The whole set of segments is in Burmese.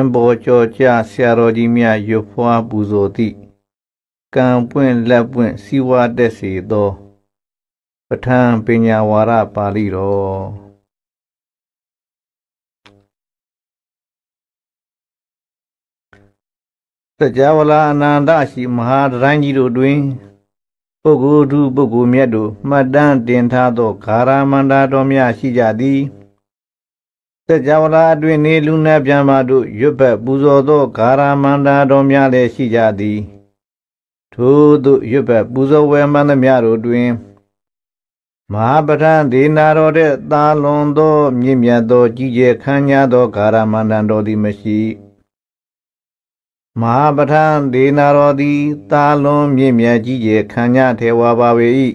င်ပေါ်ကြော်ကြဆရာတော်ကြီးများရွတ်ဖွားပူဇော်သည့်ကံပွင့်လက်ပွင့်စီဝါတက်စေသောပဋ္ဌာန်းပညာဝါဒပါဠိတော်တကြဝလာအနန္တရှိ မဟာတရံကြီးတို့တွင် ပုဂ္ဂိုလ်သူပုဂ္ဂိုလ်မြတ်တို့မှတ်တမ်းတင်ထားသောဂါရမန္တာတော်များရှိကြသည်။တကြဝဠာအတွင်နေလူနာပြန်မာတို့ရွတ်ဘက်ပူဇော်သောဂါရမန္တာတော်များလည်းရှိကြသည် ထို့သို့ရွတ်ဘက် ပူဇော်ဝဲမှန်သမျှတို့တွင်မဟာပဌံဒေနာတော်တဲ့သာလွန်သော မြင့်မြတ်သော ကြီးကျယ်ခမ်းခြားသောဂါရမန္တန်တော်သည်မရှိမဟာပဌံဒေနာတော်သည်သာလွန်မြင့်မြတ်ကြီးကျယ်ခမ်းခြားထေဝါပါပေ၏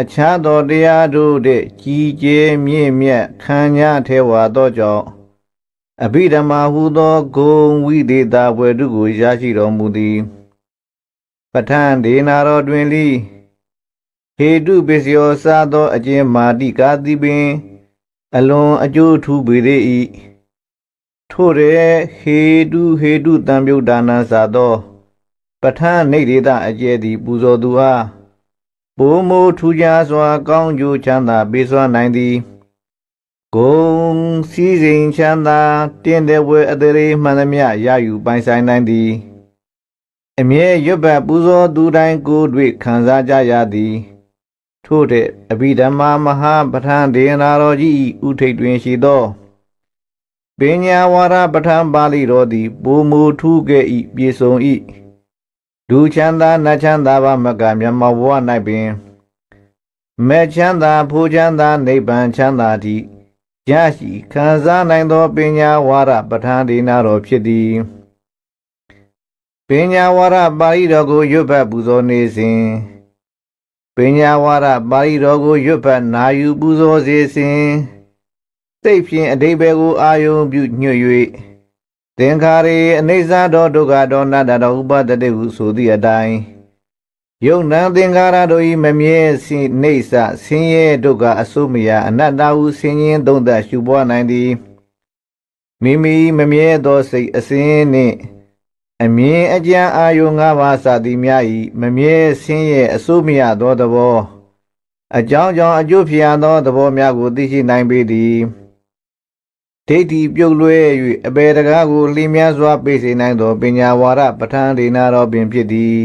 အခြားသောတရားတို့တဲ့ကြီးကျယ်မြင့်မြတ်ခံရထဲဝါသောကြောင့်အဘိဓမ္မာဟုသောဂုံဝိဒေတာဘွယ်တုကိုရရှိတော်မူသည်ပဋ္ဌာန်းဒေနာတော်တွင်လိဟေတုပစ္စယောစသောအကျဉ်မာတိကာတိပင် အလွန်အကျိုးထူးပေ၏ထို့တဲ့ဟေတုဟေတုတံပြုတ်ဒါနံစာသောပဋ္ဌာန်းနေဒေတာအကျဲသည်ပူဇော်သူအားပူမူထူကြစွာကောင်းကျိုးချမ်းသာပေးစွာနိုင်သည်ဂုံစည်းစိမ်ချမ်းသာတင်းတဲ့ဝဲအတရေမှန်သမျှရယူပိုင်ဆိုင်နိုင်သည် အမြဲရွတ်ပတ်ပူဇော်သူတိုင်းကိုယ်တွေ့ခံစားကြရသည် ထို့တဲ့အဘိဓမ္မာမဟာပဋ္ဌာန်းဒေနာတော်ကြီးဥထိတ်တွင်ရှိသောပညာဝါဒပဋ္ဌာန်းပါဠိတော်သည်ပူမူထုခဲ့၏ပြေဆုံး၏လူချမ်းသာနတ်ချမ်းသာဘာမကမြတ်မောဘဝ၌ပင်မေချမ်းသာဖူချမ်းသာနိဗ္ဗာန်ချမ်းသာတိရရှိခံစားနိုင်သောပညာဝါရပဋ္ဌာန်းဒေနာတော်ဖြစ်သည်ပညာဝါရပါဠိတော်ကိုရွတ်ဖတ်ပူဇော်နေစဉ်ပညာဝါရပါဠိတော်ကိုရွတ်ဖတ်နာယူပူဇော်စေစဉ်စိတ်ဖြင့်အတိဘယ်ကို အာယုံပြုညွှတ်၍သင်္ခါရေအနေစာတော်ဒုက္ခတော်နာတတော်ဥပတတိဟုဆိုသည့်အတိုင်းယုံနံသင်္ခါရတို့၏မမြဲစိနေစာဆင်းရဲဒုက္ခအဆုမယအနတ္တဟုဆင်းရဲသုံးသပ်ရှုပွားနိုင်သည်မိမိမမြဲသောစိတ်အစဉ်နှင့် အမြင်အကြံအာယုငါးပါးစသည်များ၏မမြဲဆင်းရဲအဆုမယသောသဘောအကြောင်းကြောင့်အကျိုးဖြစ်ရသောသဘောများကိုသိရှိနိုင်ပေသည်ဒိဋ္ဌိပြုတ်လွဲ၍အပေတကားကိုလျင်များစွာ ပေးစေနိုင်သောပညာဝါဒပဋ္ဌာန်းဒေနာတော်ပင်ဖြစ်သည်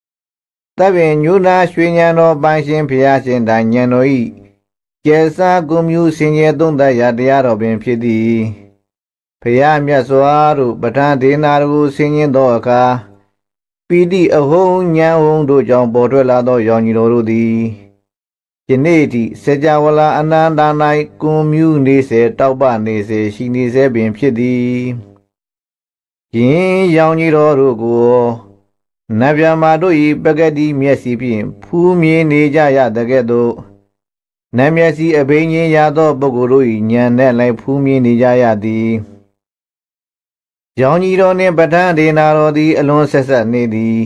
။တပင်ညုနာရွှေဉဏ်တော်ပိုင်ရှင်ဖျားရှင်တိုင်ဉဏ်တော်ဤကျေစာကုမျိုးစင်ရဲ့သုံးသက်ရာတရားတော်ပင်ဖြစ်သည်။ဖျားမြတ်စွာတို့ပဋ္ဌာန်းဒေနာတော်ကိုဆင်ခြင်သောအခါပိဋိအဟုံဉာဏ်ဟုံတို့ကြောင့်ပေါ်ထွက်လာသောယောဂီတော်တို့သည်ယနေ့ဒီစေကြဝဠာအနန္တ၌ကွန်မြူနေစေတောက်ပနေစေရှိနေစေပင်ဖြစ်သည်ယင်းရောင်ကြီးတော်တို့ကိုနဗျာမာတို့၏ပကတိမျက်စီဖြင့်ဖူးမြင်နေကြရတကဲ့သို့နမျက်စီအဘိညာဉ်ရသောပုဂ္ဂိုလ်တို့၏ဉာဏ်နဲ့လည်းဖူးမြင်နေကြရသည်ရောင်ကြီးတော်နှင့်ပဋ္ဌာန်းဒေနာတော်သည်အလွန်ဆက်ဆက်နေသည်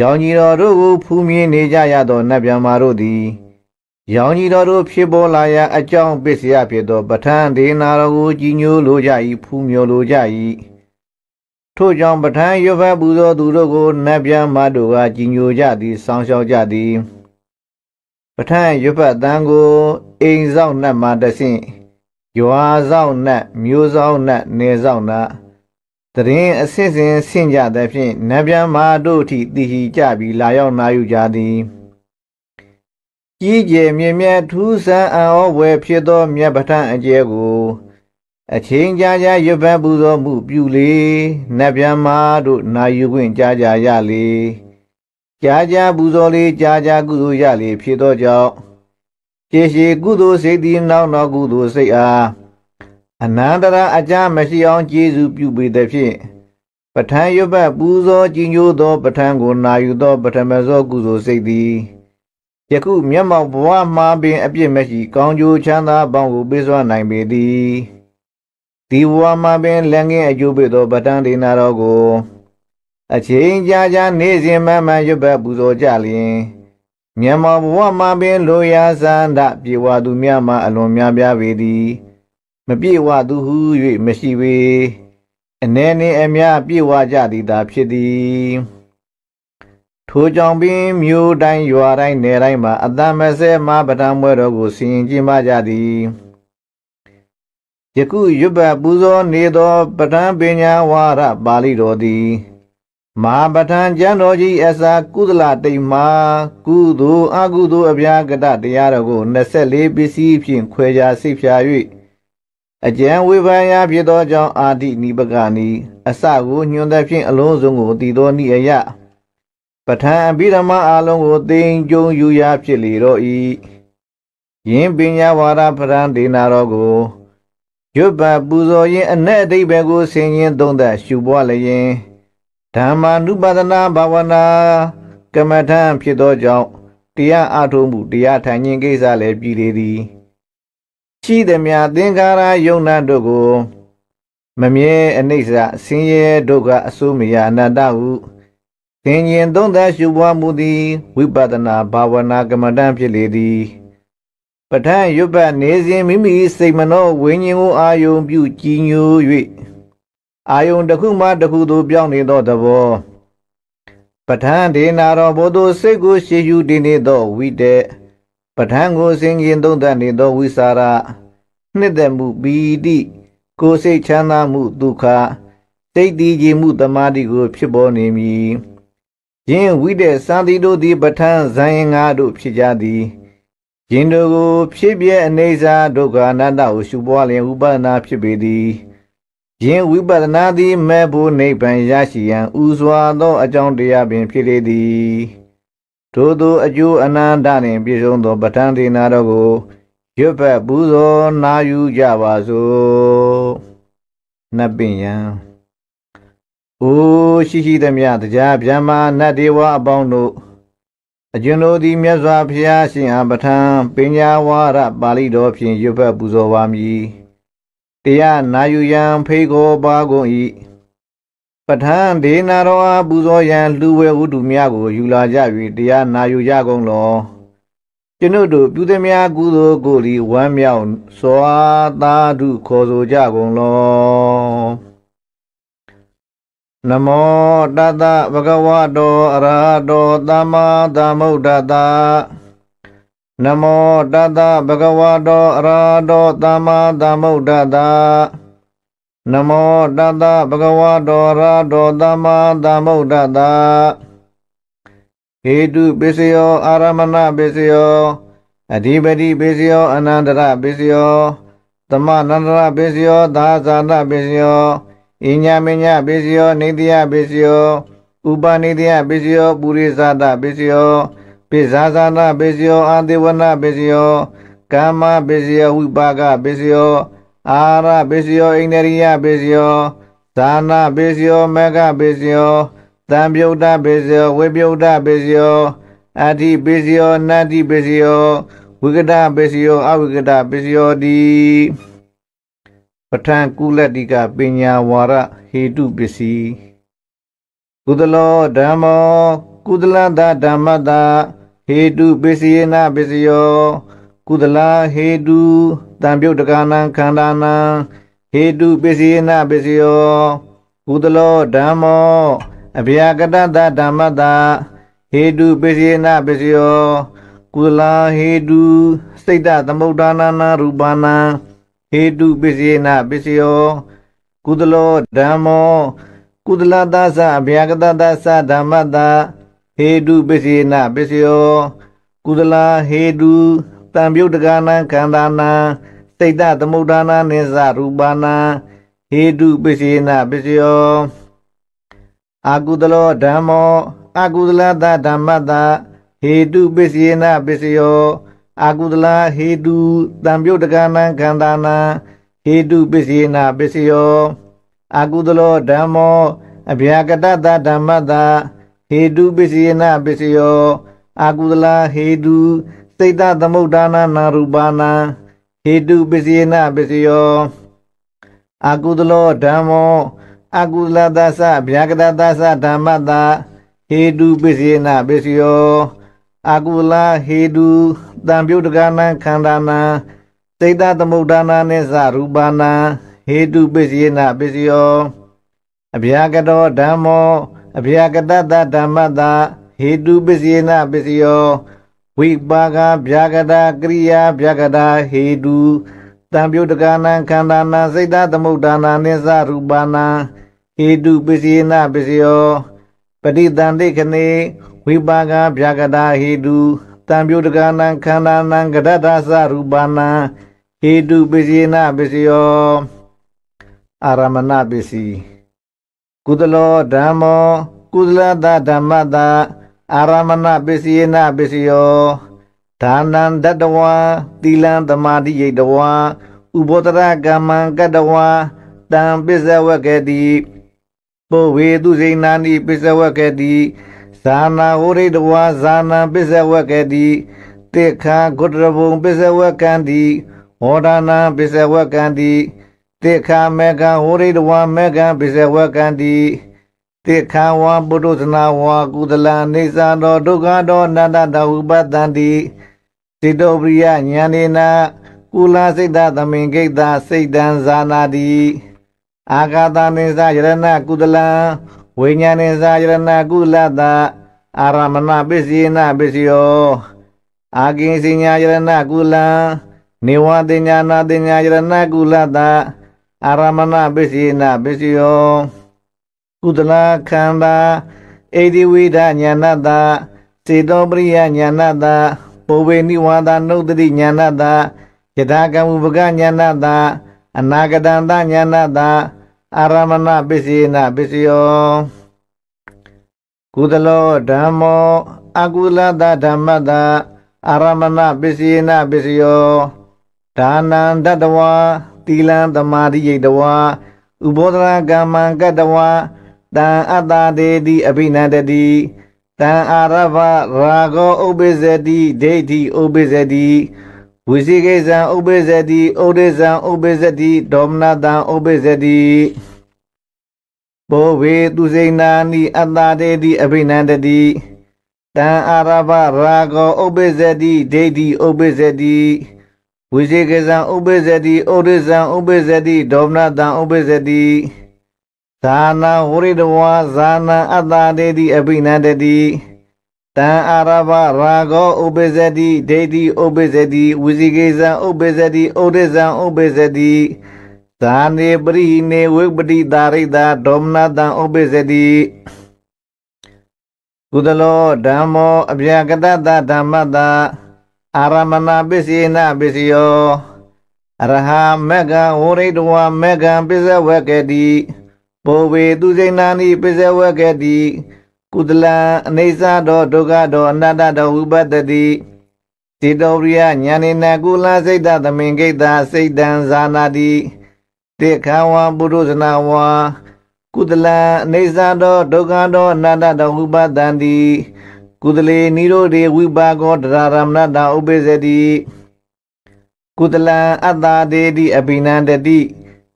ရောင်ကြီးတော်တို့ကိုဖူးမြင်နေကြရသောနတ်ဗျံမာတို့သည်ရောင်ကြီးတော်တို့ဖြစ်ပေါ်လာရန်အကြောင်းပစ္စယဖြစ်သောပဋ္ဌာန်းဒေနာတော်ကိုကြီးညိုလိုကြ၏ဖူးမြော်လိုကြ၏ထို့ကြောင့်ပဋ္ဌာန်းရွတ်ဖတ်ပူသောသူတို့ကိုနတ်ဗျံမာတို့ကကြီးညိုကြသည်ဆောင်းလျှောက်ကြသည်ပဋ္ဌာန်းရွတ်ဖတ်တန်ကိုအိမ်ဆောင်နတ်မှတဆင့်ရွာဆောင်နတ်မျိုးဆောင်နတ်နေဆောင်နတ်တရင်အစစ်စဉ်ဆင့်ကြသည်ဖြင့်နဗျံမာတို့ထိတည်ဟီကြပြီးလာရောက်နာယူကြသည်ကြီးကျယ်မြင့်မြတ်ထူးဆန်းအံ့ဩဖွယ်ဖြစ်သောမြတ်ပဋ္ဌာန်းအကျယ်ကိုအချင်းကြာကြာရွတ်ဖန်ပူဇော်မှုပြုလေနဗျံမာတို့နာယူခွင့်ကြာကြာရလေကြာကြာပူဇော်လေကြာကြာကုသိုလ်ရလေဖြစ်သောကြောင့်ကျေရှိကုသိုလ်စိတ်သည်နောက်နောက်ကုသိုလ်စိတ်အားအနန္တရာအကြမရှိအောင်ကျေးဇူးပြုပေသည်ဖြင့်ပဋ္ဌာန်းရွတ်ပတ်ပူဇော်ကြည်ညိုသောပဋ္ဌာန်းကိုနာယူသောပထမဇောကုသိုလ်စိတ်သည်ယခုမျက်မှောက်ဘဝမှာပင်အပြစ်မရှိကောင်းကျိုးချမ်းသာပေါင်းကိုပေးစွာနိုင်ပေသည်ဒီဘဝမှာပင်လက်ငင်းအကျိုးပေးသောပဋ္ဌာန်းဒေနာတော်ကိုအချိန်ကြာကြာနေစဉ်မှန်မှန်ရွတ်ပတ်ပူဇော်ကြလျင်မြန်မာဘဝမှာပင်လိုရာစန္ဒပြေဝသူများမှအလွန်များပြားပေသည်မပြေဝသူဟု၍မရှိဝေအ내နှင့်အမြပြေဝကြသည်သာဖြစ်သည်ထိုကြောင့်ပင်မြို့တိုင်းရွာတိုင်းနယ်တိုင်းမှာအတံမဆဲမပဒံပွဲတော်ကိုဆင်ကျင်းပကြသည်ယခုရွတ်ဘပူဇော်နေသောပဒံပညာဝါရပါဠိတော်သည်မဟာပဒံကျမ်းတော်ကြီးအစာကုသလတိမ်မာကုသိုလ်အကုသိုလ်အပြာကတတရားတော်ကို24ပစ္စည်းဖြင့်ခွဲခြားစိတ်ဖြာ၍အကျံဝေဖန်ရာဖြစ်သောကြောင့်အာတိနိပကနီအစကိုညွန်သက်ဖြင့်အလုံးစုံကိုတည်သောနိအယပဋ္ဌာန်အဘိဓမ္မာအလုံးကိုသိင်ကြုံယူရာဖြစ်လေတော့ဤယင်းပညာဝါဒပရံဒေနာတော်ကိုရွတ်ပပူဇော်ရင်အနဲ့အတိဘယ်ကိုဆင်ရင်သုံးသက်ရှုပွားလျင်ဓမ္မာနုပါဒနာဘာဝနာကမ္မထံဖြစ်သောကြောင့်တရားအထုံးမှုတရားထိုင်ခြင်းကိစ္စလည်းပြည်လေသည်ရှိသည်မြသင်္ခါရယုံနာတို့ကိုမမြဲအနိစ္စအစင်းရဲဒုက္ခအစိုးမရအနတ္တဟုသင်ញင်သုံးသပ်ရှုပွားမှုသည်ဝိပဿနာဘာဝနာကမ္မဋ္ဌာန်းဖြစ်လေသည်ပဋ္ဌာန်းရွတ်ပတ်နေစဉ်မိမိစိတ်မနှောဝိညာဉ်ကိုအာယုံပြုကြည်ညို၍အာယုံတစ်ခုမှတစ်ခုသို့ပြောင်းနေသောသဘောပဋ္ဌာန်းဒေနာတော်ဘုသူစိတ်ကိုရှေ့ယူတည်နေသောဝိတ္တပဋ္ဌာန်းကိုစင်ကျင်သုံးသပ်နေသောဝိစာရနှစ်သက်မှုပီတိကိုယ်စိတ်ချမ်းသာမှုဒုက္ခစိတ်တည်ကြည်မှုတမာတိကို ဖြစ်ပေါ်နေမည်ယင်းဝိတဲ့စာတိတို့သည်ပဋ္ဌာန်းဇံငါတို့ဖြစ်ကြသည်ယင်းတို့ကိုဖြစ်ပြအနေစာဒုက္ခအနတ္တကိုရှုပွားလျင်ဥပဒနာဖြစ်ပေသည်ယင်းဝိပဒနာသည်မဲ့ဖို့နိဗ္ဗာန်ရရှိရန်ဥစွာသောအကြောင်းတရားပင်ဖြစ်လေသည်ထိုသူအကျိုးအနန္တနှင့်ပြည့်စုံသောပဋ္ဌာန်းဒေနာတော်ကိုရွတ်ဖက်ပူဇော်နာယူကြပါစို့နတ်ပင်ယံအိုးရှိရှိသမျှတရားဗျမ္မာနတ်ဒေဝအပေါင်းတို့အကျွန်တို့သည်မြတ်စွာဘုရားရှင်အားပဋ္ဌာန်းပညာဝါဒပါဠိတော်ဖြင့်ရွတ်ဖက်ပူဇော်ပါမည်တရားနာယူရန်ဖိတ်ခေါ်ပါကုန်၏ပဋ္ဌံဒေနာရောအပူဇော်ရန် လူဝဲဝတ္တုများကိုယူလာကြ၍တရားနာယူကြကုန်လောကျွန်ုပ်တို့ပြုသည်များကုသိုလ်ကိုလီဝမ်းမြောက်စွာသာဓုခေါ်ဆိုကြကုန်လောနမောတတဗဂဝတောအရဟတောသမ္မာသမ္ဗုဒ္ဓတ္တနမောတတဗဂဝတောအရဟတောသမ္မာသမ္ဗုဒ္ဓတ္တနမောတတဗဂဝတောရာတောသမ္မာသမ္ဗုဒ္ဓတဟေတုပိစယောအာရမဏပိစယောအဓိပတိပိစယောအနန္တရပိစယောသမနန္တရပိစယောသာဇာတပိစယောဣညာမညပိစယောနေတိယပိစယောဥပနိတိယပိစယောပုရိသတပိစယောပိဇာဇာနပိစယောအာတိဝနပိစယောကာမပိစယောဝိပါကပိစယောအာရပစ္စယောဣန္ဒရိယပစ္စယောဇာနာပစ္စယောမဂ္ဂပစ္စယောသံပြုတ်တပစ္စယောဝိပြုတ်တပစ္စယောအတ္တိပစ္စယောနတ္တိပစ္စယောဝိကတပစ္စယောအဝိကတပစ္စယောတိပဋ္ဌာန်ကုလတ္တိကပညာဝါရဟေတုပစ္စည်းကုသလောဓမ္မောကုသလတဓမ္မတာဟေတုပစ္စယေနပစ္စယောကုသလာဟေတုတံပြုတ်တကနာခန္ဓာနာဟေတုပစ္စည်းနာပစ္စယောကုသလောဓမ္မောအဗျာကတတဓမ္မတဟေတုပစ္စည်းနာပစ္စယောကုသလာဟေတုစိတ်တသမုဒ္ဒနာနာရူပနာဟေတုပစ္စည်းနာပစ္စယောကုသလောဓမ္မောကုသလသသအဗျာကတသသဓမ္မတဟေတုပစ္စည်းနာပစ္စယောကုသလာဟေတုတံပြုတ်တကနာခန္ဓာနာစိတ်တသမုဒ္ဒနာနိစ္စရူပနာဟေတုပစ္စေနပစ္စယောအာကုသလောဓမ္မောအာကုသလသဓမ္မတဟေတုပစ္စေနပစ္စယောအာကုသလဟေတုတံပြုတ်တကနာခန္ဓာနာဟေတုပစ္စေနပစ္စယောအာကုသလောဓမ္မောအဗျာကတတဓမ္မတဟေတုပစ္စေနပစ္စယောအာကုသလဟေတုစိတ်တသမုဒ္ဒါနာနာရူပနာဟေတုပစ္စယနာပစ္စယောအာကုသလောဓမ္မောအာကုသလသသဗျာကတသသဓမ္မတဟေတုပစ္စယနာပစ္စယောအာကုလာဟေတုတံပြုတ်တကနာခန္ဓာနာစိတ်တသမုဒ္ဒါနာနဲ့သရူပနာဟေတုပစ္စယနာပစ္စယောအဗျာကတောဓမ္မောအဗျာကတတဓမ္မတဟေတုပစ္စယနာပစ္စယောဝိပါကဗျာကတာကရိယာဗျာကတာဟေတုတံပြုတ်တကနာခန္ဓာနာစိတ်တသမုဒ္ဒနာနိစ္စရူပနာဟေတုပစ္စယနာပစ္စယောပဋိတန်တိခနေဝိပါကဗျာကတာဟေတုတံပြုတ်တကနာခန္ဓာနာကရတ္တသရူပနာဟေတုပစ္စယနာပစ္စယောအာရမဏပစ္စည်းကုသလောဓမ္မောကုသလတဓမ္မတာအာရမဏပစ္စယေနပစ္စယောဒါနံတတဝံသီလံသမာဓိယိတဝံဥဘောတရကမ္မံကတဝံတံပစ္စဝကတိပုဝေသူစိဏာနိပစ္စဝကတိဇာနာဟောရိတဝါဇာနာပစ္စဝကတိတေခာဂုတရဘုံပစ္စဝကံတိဟောဒနာပစ္စဝကံတိတေခာမေကံဟောရိတဝါမေကံပစ္စဝကံတိတိခဝါပုရုဇနာဝါကုသလနေသတော်ဒုက္ခတော်နန္တတဟုပတ္တန္တိစေတောပရိယဉာဏေနာကုလစိတ်တသမင်ကိတ္တစိတ်တံဇာနာတိအာဂတနိသယရဏကုသလံဝိညာဉ်သာယရဏကုလတအာရမဏပစ္စည်းနာပစ္စယောအာကိစညာယရဏကုလံနေဝတိညာနာတိညာယရဏကုလတအာရမဏပစ္စည်းနာပစ္စယောကုသလခန္ဓာအေဒီဝိဒညာဏတာစေတောပရိယညာဏတာပုဝေနိဝါဒနုဒတိညာဏတာယထာကံဥပကညာဏတာအနာဂတံတညာဏတာအာရမဏပစ္စည်းနာပစ္စယောကုသလောဓမ္မော အကုသလတဓမ္မတာအာရမဏပစ္စည်းနာပစ္စယောဒါနံတတဝါတိလံသမာဓိယိတဝါဥဘောဒရာကမ္မံကတဝါတံအတ္တတေတိအဘိနန္တတိတံအာရဗရာဂောဥပိစ္ဆတိဒိဋ္ဌိဥပိစ္ဆတိဝိသိကိဇံဥပိစ္ဆတိဩရိဇံဥပိစ္ဆတိဒေါမနတံဥပိစ္ဆတိဘောဝေသူစိဏာနိအတ္တတေတိအဘိနန္တတိတံအာရဗရာဂောဥပိစ္ဆတိဒိဋ္ဌိဥပိစ္ဆတိဝိသိကိဇံဥပိစ္ဆတိဩရိဇံဥပိစ္ဆတိဒေါမနတံဥပိစ္ဆတိဇာနာဝရိတဝါဇာနာအတ္တတေတိအပိနန္တတိတံအာရဘရာဂောဥပိဇတိဒိဋ္ဌိဥပိဇတိဝိဇိကေဇံဥပိဇတိဩဒိဇံဥပိဇတိသာနေပရိနေဝိပတိတာရိတာဒေါမနတံဥပိဇတိကုသလောဓမ္မောအဗျာကတတဓမ္မတအာရမဏပစ္စေနပစ္စယောအရဟမဂ္ဂဝရိတဝမဂ္ဂပစ္စဝကတိဘောဝေသူစိဏာနိပိစဝကတိကုသလံအနေစာတော်ဒုက္ခတော်အနတ္တတော်ဝိပတ္တိတိတောရိယညာနေနကုလစိတ်တသမင်ဂိတစိတ်တံဇာနာတိတေခဝံပုရုဇနာဝံကုသလံအနေစာတော်ဒုက္ခတော်အနတ္တတော်ဝိပတ္တိကုသလေနိရောဓေဝိပါကောတရာရမဏတာဥပိစေတိကုသလံအတ္တာဒေတိအပိနန္တတိ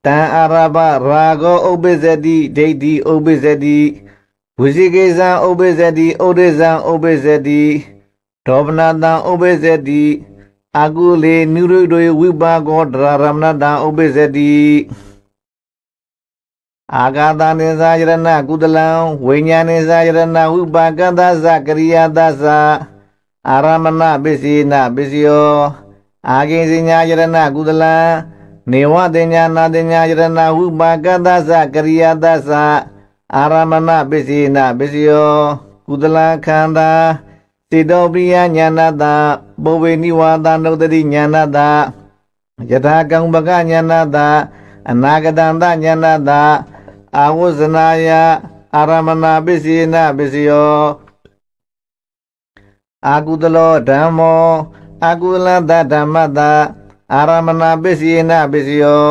တန်အာရပရာဂောဥပ္ပဇ္ဇတိဒိဋ္ဌိဥပ္ပဇ္ဇတိဝစီကေဇံဥပ္ပဇ္ဇတိဩရိဇံဥပ္ပဇ္ဇတိဒောပနာတံဥပ္ပဇ္ဇတိအကုလေနုရုဒွေဝိပါကောဒရာရမဏတံဥပ္ပဇ္ဇတိအာဂတနိဇာယရဏကုတလံဝိညာဏိဇာယရဏဝိပါကသသကရိယာသသအာရမဏပစ္စည်းနာပစ္စယောအာဂိဉ္စညာယရဏကုတလံနေဝတင်ညာနာတင်ညာယရဏဝုပါကသသကရိယာသသအာရမဏပစ္စည်းနာပစ္စယောကုသလခန္ဓာတိတောပိယညာနာတပုဝေနိဝါသနုတတိညာနာတယထာကံပကညာနာတအနာဂတံတညာနာတအာဝဇနာယအာရမဏပစ္စည်းနာပစ္စယောအာကုသလောဓမ္မောအာကုလတဓမ္မတအာရမဏပစ္စယေနပစ္စယော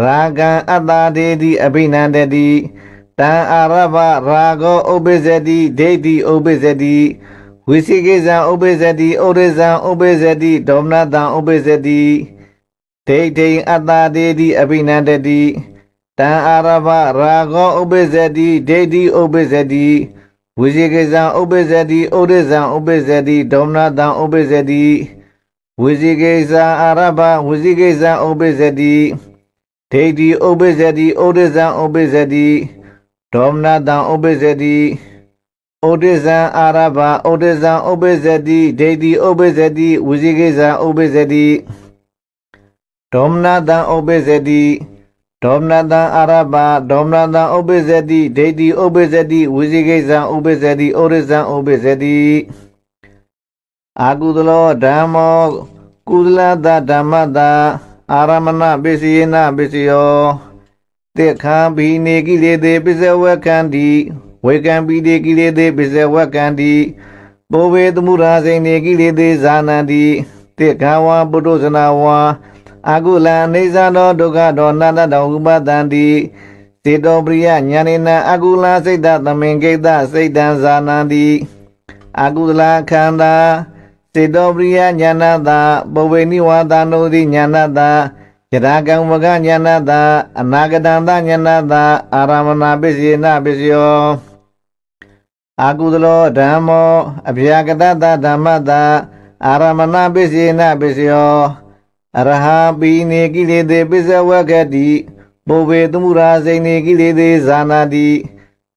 ရာဂံအတ္တာဒေတိအဘိနန္တတိတံအာရဗရာဂောဥပ္ပဇ္ဇတိဒိဋ္ဌိဥပ္ပဇ္ဇတိဝိသိကိဇံဥပ္ပဇ္ဇတိဩရိဇံဥပ္ပဇ္ဇတိဒေါမနတံဥပ္ပဇ္ဇတိဒိဋ္ဌိအတ္တာဒေတိအဘိနန္တတိတံအာရဗရာဂောဥပ္ပဇ္ဇတိဒိဋ္ဌိဥပ္ပဇ္ဇတိဝိသိကိဇံဥပ္ပဇ္ဇတိဩရိဇံဥပ္ပဇ္ဇတိဒေါမနတံဥပ္ပဇ္ဇတိဝိဇိကိစ္စအာရဘဝိဇိကိစ္စဥပိစ္စတိဒိဋ္ဌိဥပိစ္စတိဩဒိဇံဥပိစ္စတိဒေါမနတံဥပိစ္စတိဩဒိဇံအာရဘဩဒိဇံဥပိစ္စတိဒိဋ္ဌိဥပိစ္စတိဝိဇိကိစ္စဥပိစ္စတိဒေါမနတံဥပိစ္စတိဒေါမနတံအာရဘဒေါမနတံဥပိစ္စတိဒိဋ္ဌိဥပိစ္စတိဝိဇိကိစ္စဥပိစ္စတိဩဒိဇံဥပိစ္စတိအာကုသလောဓမ္မောကုသလတဓမ္မတအာရမဏပိစီယနာပိစီယောတေခံဘိနေကိလေသေပိစဝကံတိဝေကံပိတေကိလေသေပိစဝကံတိဘောဝေသမှုရာစိန်နေကိလေသေဇာနန္တိတေခံဝါပုထုဇနာဝါအာကုလံအိဇာနောဒုက္ခဒောနာတတောဥပတန္တိစေတောပရိယညာနေနအာကုလစိတ်တသမင်ကိတစိတ်တံဇာနန္တိအာကုလခန္ဓာစေတောပရိယညာနာတာပဝေနိဝါသနုတိညာနာတာယရာကံဝကညာနာတာအနာဂတံသညာနာတာအာရမဏပစ္စေနပစ္စယောအာကုသလောဓမ္မောအဗျာကတတဓမ္မတာအာရမဏပစ္စေနပစ္စယောအရဟံပိနေကိလေသေပစ္စဝကတိပုဝေသမှုရာစိနေကိလေသေဇာနာတိ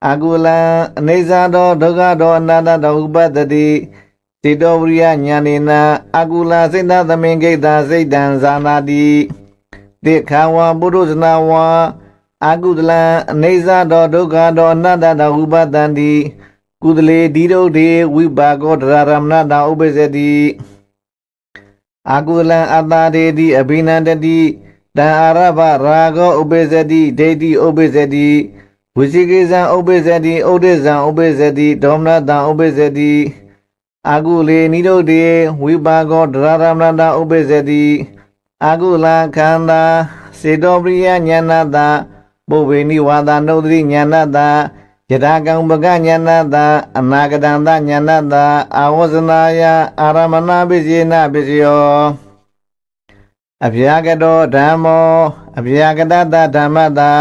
အကုလံအနေဇာတော်ဒုက္ခတော်အနန္တတော်ဥပတ္တိတေတောဝရိယညာနေနံအကုလစိတ်သသမင်ဂိတံစိတ်တံဇာနာတိတေခဝံပုရုဇနာဝံအကုဒလံအနေဇတော်ဒုက္ခတော်အနတ္တတော်ဥပတံတိကုသလေဒီရုဒ္ဓေဝိပါကောဒရာရမဏတာဥပ္ပဇတိအာကုလံအတာဒေတိအဘိနန္တတိတံအာရဘရာဂောဥပ္ပဇတိဒိဋ္ဌိဥပ္ပဇတိဝိသိကိဇံဥပ္ပဇတိဩဒိဇံဥပ္ပဇတိဒေါမနတံဥပ္ပဇတိအာကုလေနိရုဒ္ဓေဝိပါကောဒရရမန္တဥပ္ပဇတိအာကုလခန္ဓာစေတောပရိယဉာဏတပုဗ္ဗေနိဝါဒနုဒတိဉာဏတယထာကံပကဉာဏတအနာဂတံတဉာဏတအာဝဇနာယအာရမဏပိစေနပိစယောအဗျာကတောဓမ္မောအဗျာကတတဓမ္မတာ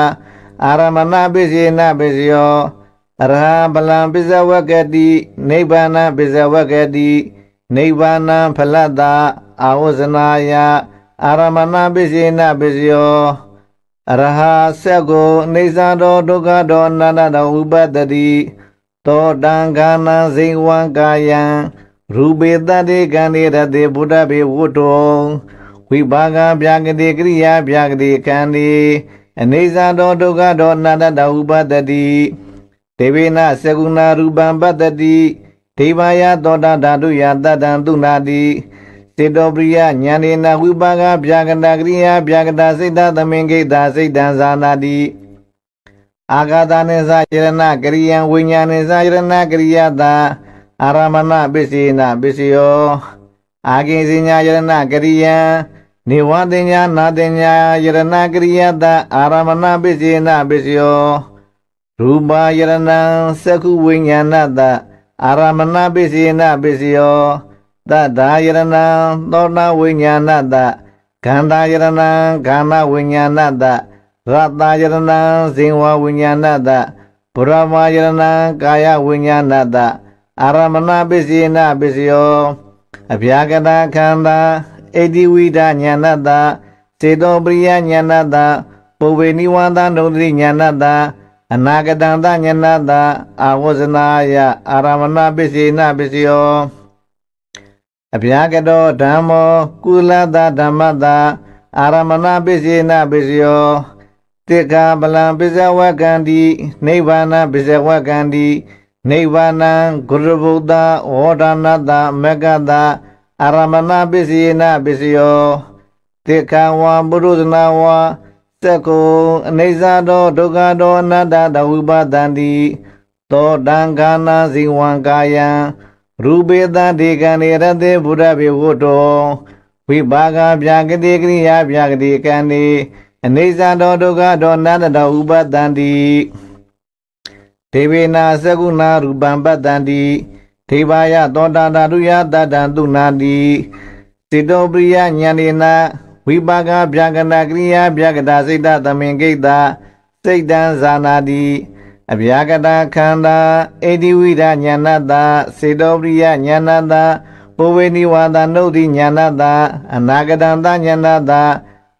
အာရမဏပိစေနပိစယောအရဟံပလံပိဇဝကတိနိဗ္ဗာနပိဇဝကတိနိဗ္ဗာနဖလတအာဝဇနာယအာရမဏပိစိဏပိစယောအရဟဆက်ကိုအိဇာတော်ဒုက္ခတော်အနန္တတော်ဥပတ္တိတောတံခာနံဇိဝံကာယံရူပေတတေကံေရတေဗုဒ္ဓဘေဝတောဝိပါကဗျာကတိကရိယာဗျာကတိကံေအနေဇာတော်ဒုက္ခတော်အနန္တတော်ဥပတ္တိဒေဝေနသကုဏရူပံပတ္တတိဒေဝယသောတာဓာတုယတတံသူနာတိစေတောပရိယဉာဏေနဝိပါကဗျာကတာကရိယာဗျာကတာစိတ်တသမင်ကိတာစိတ်တံသာနာတိအာဂတာနေသယရဏကရိယံဝိညာဏေသယရဏကရိယတာအာရမဏပစ္စေနပစ္စယောအာဂိစိညာယရဏကရိယံနေဝတိညာနာတိညာယရဏကရိယတာအာရမဏပစ္စေနပစ္စယောရူပယရဏံသက္ခုဝိညာဏတအာရမဏပိစီနပိစီယောတတာယရဏံသောတာဝိညာဏတခန္ဓာယရဏံခန္ဓာဝိညာဏတရတယရဏံဇင်ဝဝိညာဏတဗုရမယရဏံကာယဝိညာဏတအာရမဏပိစီနပိစီယောအဗျာကတခန္ဓာဣတိဝိဒညာဏတစေတောပရိယညာဏတပုဝေနိဝန္တနုတိညာဏတအနာဂတံသညနာတာအာဝဇနာယအာရမဏပစ္စေနပစ္စယောအဗျာကတောဓမ္မောကုလတာဓမ္မတာအာရမဏပစ္စေနပစ္စယောတေကပလံပစ္စဝကံတိနိဗ္ဗာနပစ္စဝကံတိနိဗ္ဗာနံဂုရုဗုဒ္ဓဝေါဒနာတမကတအာရမဏပစ္စေနပစ္စယောတေကဝံပုရုဇနာဝံသက္ကိုအနေဇာတောဒုက္ခတောအနတ္တတဝိပတန္တိသောတံခန္ဓာဇိဝံကာယံရူပေတံဒေကံနေရတေဘုရဘေဝတောဝိပါကဗျာကတိကရိယာဗျာကတိကံနေအနေဇာတောဒုက္ခတောအနတ္တတဝိပတန္တိဒေဝေနာသကုဏရူပံပတ္တန္တိဒေဝာယသောတာတာရုယတတံသူနာတိစေတောပရိယဉာဏေနာဝိပါကဗျာကနာကရိယာဗျာကတာစိတ်တသမင်ကိတ္တစိတ်တံဇာနာတိအဗျာကတာခန္ဓာအေဒီဝိဒညာဏတစေတောပရိယညာဏတပဝေနိဝါဒနုတိညာဏတအနာဂတံတညာဏတ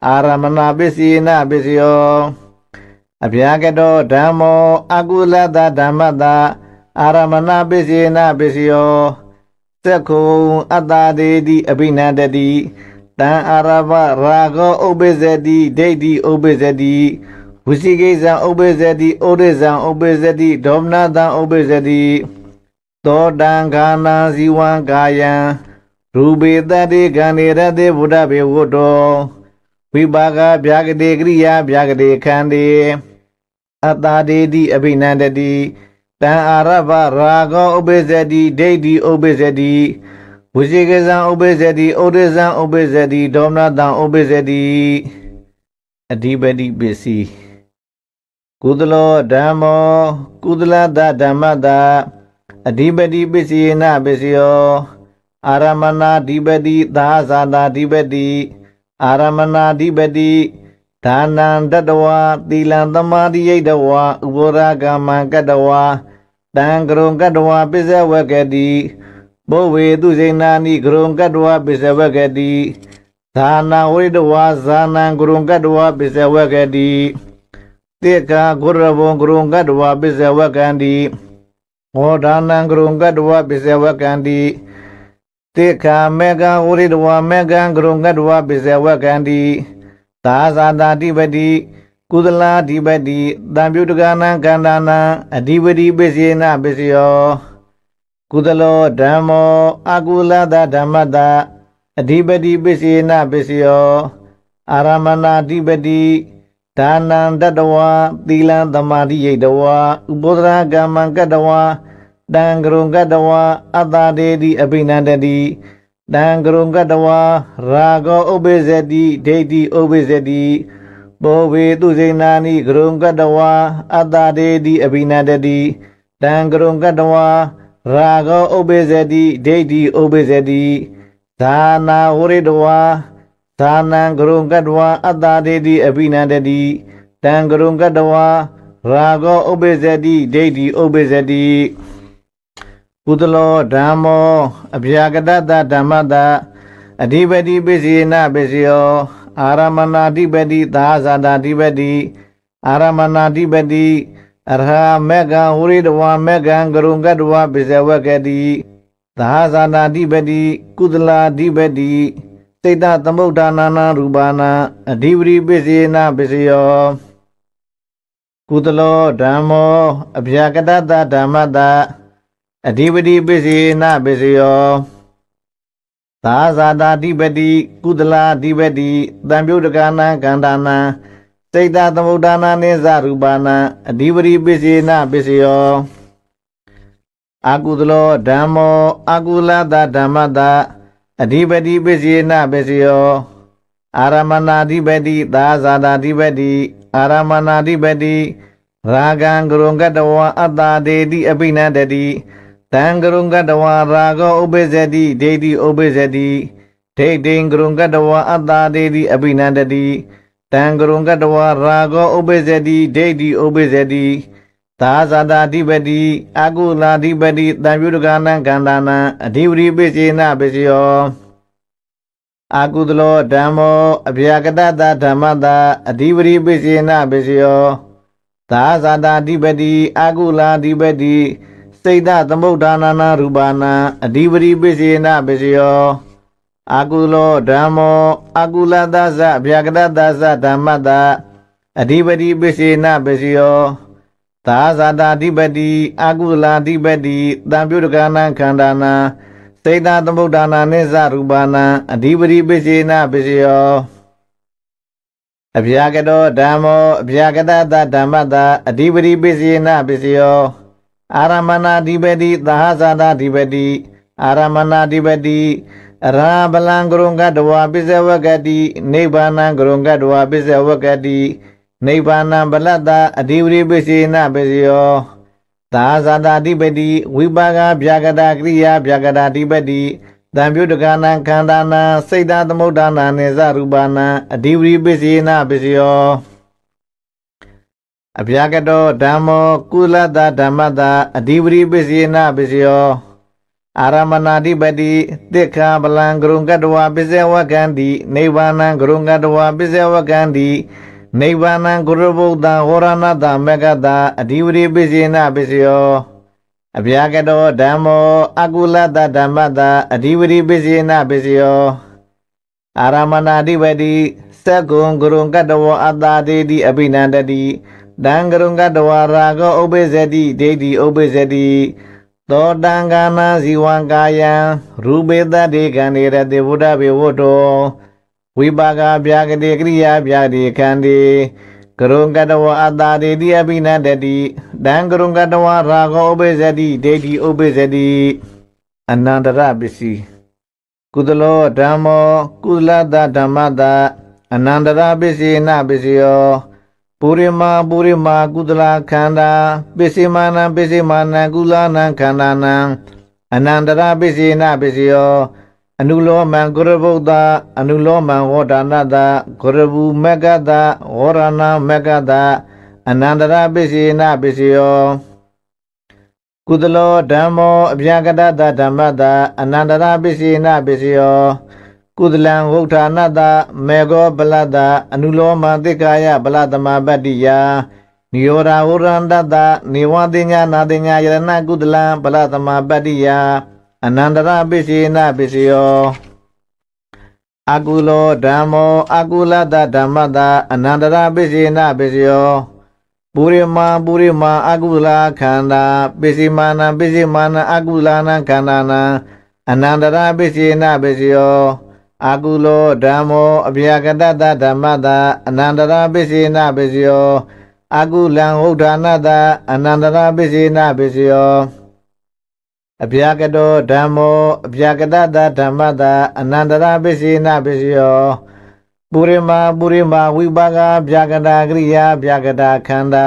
အာရမဏပစ္စည်းနာပစ္စယောအဗျာကတောဓမ္မောအကုလတဓမ္မတအာရမဏပစ္စည်းနာပစ္စယောသက္ခုအတ္တဒေတိအဘိနန္တတိတံအာရဗရာဂောဥပ္ပဇ္ဇတိဒိဋ္ဌိဥပ္ပဇ္ဇတိဝစီကိဇံဥပ္ပဇ္ဇတိဩရိဇံဥပ္ပဇ္ဇတိဒေါမနတံဥပ္ပဇ္ဇတိသောတံခာနာဇီဝံကာယံရူပေတတိကံနေရတေဗုဒ္ဓဘေဝတောဝိပါကဗျာကတိကရိယာဗျာကတိခန္တိအတ္တာဒေတိအဘိနန္တတိတံအာရဗရာဂောဥပ္ပဇ္ဇတိဒိဋ္ဌိဥပ္ပဇ္ဇတိဝစီကေဇံဥပိစ္ဆတိဩရိဇံဥပိစ္ဆတိဒေါမနတံဥပိစ္ဆတိအဓိပတိပစ္စည်းကုသလောဓမ္မောကုသလတဓမ္မတအဓိပတိပစ္စယေနပစ္စယောအာရမဏာဓိပတိသာသာတာဓိပတိအာရမဏာဓိပတိဒါနံတတဝါသီလံသမာဓိယိတဝါဥပောရကမ္မကတဝါတံကရုံကတဝါပစ္စဝကတိပုဝေသူစိဏာနိဂရုံကတ္တဝပိစဝကတိဇာနာဝိတဝါဇာနံဂရုံကတ္တဝပိစဝကတိတေကာဂုရဘုံဂရုံကတ္တဝပိစဝကံတိဟောဒါနံဂရုံကတ္တဝပိစဝကံတိတေကာမေကံဝိတဝါမေကံဂရုံကတ္တဝပိစဝကံတိသာသာတာတိပတိကုသလာဓိပတိတံပြုတကနာကန္တာနာအဓိပတိပစ္စယေနပစ္စယောကုသလောဓမ္မောအကုလသဓမ္မတအဓိပတိပစ္စေနပစ္စယောအာရမဏအဓိပတိဒါနံတတဝါသီလံသမာဓိယိတဝါဥပောဒရာကမ္မံကတဝါတံကရုံကတဝါအတ္တဒေတိအပိနန္တတိတံကရုံကတဝါရာဂောဥပိစ္ဆတိဒိဋ္ဌိဥပိစ္ဆတိဘောဝေသူစိဏာနိကရုံကတဝါအတ္တဒေတိအပိနန္တတိတံကရုံကတဝါရာဂောဥပိသတိဒိဋ္ဌိဥပိသတိဒါနာဝရိတဝါဒါနံကရုံကတဝါအတ္တဒိဋ္ဌိအပိနန္တတိတံကရုံကတဝါရာဂောဥပိသတိဒိဋ္ဌိဥပိသတိကုသလောဓမ္မောအဗျာကတတဓမ္မတအဓိပတိပိစီနာပိစီယောအာရမဏာဓိပတိသာဇာတာဓိပတိအာရမဏာဓိပတိအရဟမကံဝရိတဝမကံကရုံကတဝပိစဝကတိသဟဇာနာဓိပတိကုသလာဓိပတိစိတ်တသမုဋ္ဌာနာနာရူပနာအဓိပတိပိစေနာပိစယောကုသလောဓမ္မောအဗျာကတတဓမ္မတအဓိပတိပိစေနာပိစယော သာဇာတာဓိပတိကုသလာဓိပတိတံပြုတ်တကနာကန္တာနာစိတ်သာသမုဒ္ဒနာနိသရူပနာအဓိပတိပစ္စေနပစ္စယောအာကုသလောဓမ္မောအာကုလတဓမ္မတအဓိပတိပစ္စေနပစ္စယောအာရမဏာဓိပတိသာဇာတာဓိပတိအာရမဏာဓိပတိရာဂံကရုံကတဝံအတ္တာဒေတိအပိနန္တတိတံကရုံကတဝံရာဂောဥပိစ္ဆတိဒေတိဥပိစ္ဆတိဒိဋ္ဌိံကရုံကတဝံအတ္တာဒေတိအပိနန္တတိတံကရုံကတဝါရာဂောဥပိစေတိဒိဋ္ဌိဥပိစေတိသာဇာတာတိပတိအာကုလာတိပတိတံပြုတကနံကန္တာနံအဓိပတိပိစေနပိစယောအာကုသလောဓမ္မောအဗျာကတတဓမ္မတာအဓိပတိပိစေနပိစယော သာဇာတာတိပတိအာကုလာတိပတိစိတ်တသမုဋ္ဌာနာနာ ရူပါနာအဓိပတိပိစေနပိစယောအာကုလောဓမ္မောအာကုလသသဗျာကရသသဓမ္မတအဓိပတိပိစေနပစီယောသာဇာတာဓိပတိအာကုလာဓိပတိတံပြုတကနာခန္ဓာနာစေတသမုဒ္ဒနာနိသရူပနာအဓိပတိပိစေနပစီယောအဗျာကတောဓမ္မောအဗျာကတသဓမ္မတအဓိပတိပိစေနပစီယော အာရမဏာဓိပတိသဟဇာတာဓိပတိအာရမဏာဓိပတိအရာဗလံကရုံကတဝါပိစဝကတိနိဗ္ဗာန်ကရုံကတဝါပိစဝကတိနိဗ္ဗာန်ဗလတ္တအဓိဝရိပိစေနပိစယော သာသာတာတိပတိဝိပါကဗျာကတာကရိယာဗျာကတာတိပတိတံပြုတကနာခန္ဓာနာစိတ်သာသမုဒ္ဒနာနေသရူပနာအဓိဝရိပိစေနပိစယောအဗျာကတောဓမ္မောကုလတဓမ္မတအဓိဝရိပိစေနပိစယောအာရမဏာဓိပတိတိခာပလံဂရုံကတဝပိစေဝကံတိနိဗ္ဗာန်ဂရုံကတဝပိစေဝကံတိနိဗ္ဗာန်ဂရုဗုဒ္ဓဟောရဏတမကတအဓိဝရိပိစေနပိစယောအဗျာကတောဓမ္မောအကုလတဓမ္မတအဓိဝရိပိစေနပိစယောအာရမဏာဓိပတိသက္ကုံဂရုံကတဝအတ္တာတိတိအဘိနန္တတိတံဂရုံကတဝရာဂောဥပိစေတိဒိဋ္ဌိဥပိစေတိသောတံကာမဇီဝံကာယံရူပေတတိကံနေရတိဗုဒ္ဓဘေဝတောဝိပါကဗျာကတိကရိယာဗျာတိခန္တိကရုံကတဝအတ္တာတိတိအပိနတတိတံကရုံကတဝရာဂောဥပိစတိဒိဋ္ဌိဥပိစတိအနန္တရပစ္စည်းကုသလောဓမ္မောကုသလတဓမ္မတအနန္တရပစ္စေနပစ္စယောပုရိမာပုရိမာကုသလခန္ဓာပစ္စေမာနံပစ္စေမာနံကုလနံခန္ဓာနံအနန္တရပစ္စေနပစ္စယောအနုလောမံဂရဗုဒ္ဓအနုလောမံဝဒနာတဂရဗုမကတဝရဏမကတအနန္တရပစ္စေနပစ္စယောကုသလောဓမ္မောအဗျာကတတဓမ္မတအနန္တရပစ္စေနပစ္စယောကုသလံဝုဋ္ဌာနတမေဃောပလတအနုလောမသိက္ခာယပလတမပတ္တိယနိယောရာဝရန္တတနေဝတိညာနာတိညာယရဏကုသလံပလတမပတ္တိယအနန္တရပိစီနာပိစီယောအကုလောဓမ္မောအကုလတဓမ္မတအနန္တရပိစီနာပိစီယောပုရိမာပုရိမာအကုလခန္ဓာပိစီမာနံပိစီမာနံအကုလနာခန္ဓာနံအနန္တရပိစီနာပိစီယောအာကုလောဓမ္မောအဗျာကတတဓမ္မတာအနန္တရာပိစိဏပိစယောအာကုလံဟုတ်ဌာနတာအနန္တရာပိစိဏပိစယောအဗျာကတောဓမ္မောအဗျာကတတဓမ္မတာအနန္တရာပိစိဏပိစယောပုရိမာပုရိမာဝိပါကဗျာကတာကရိယာဗျာကတာခန္ဓာ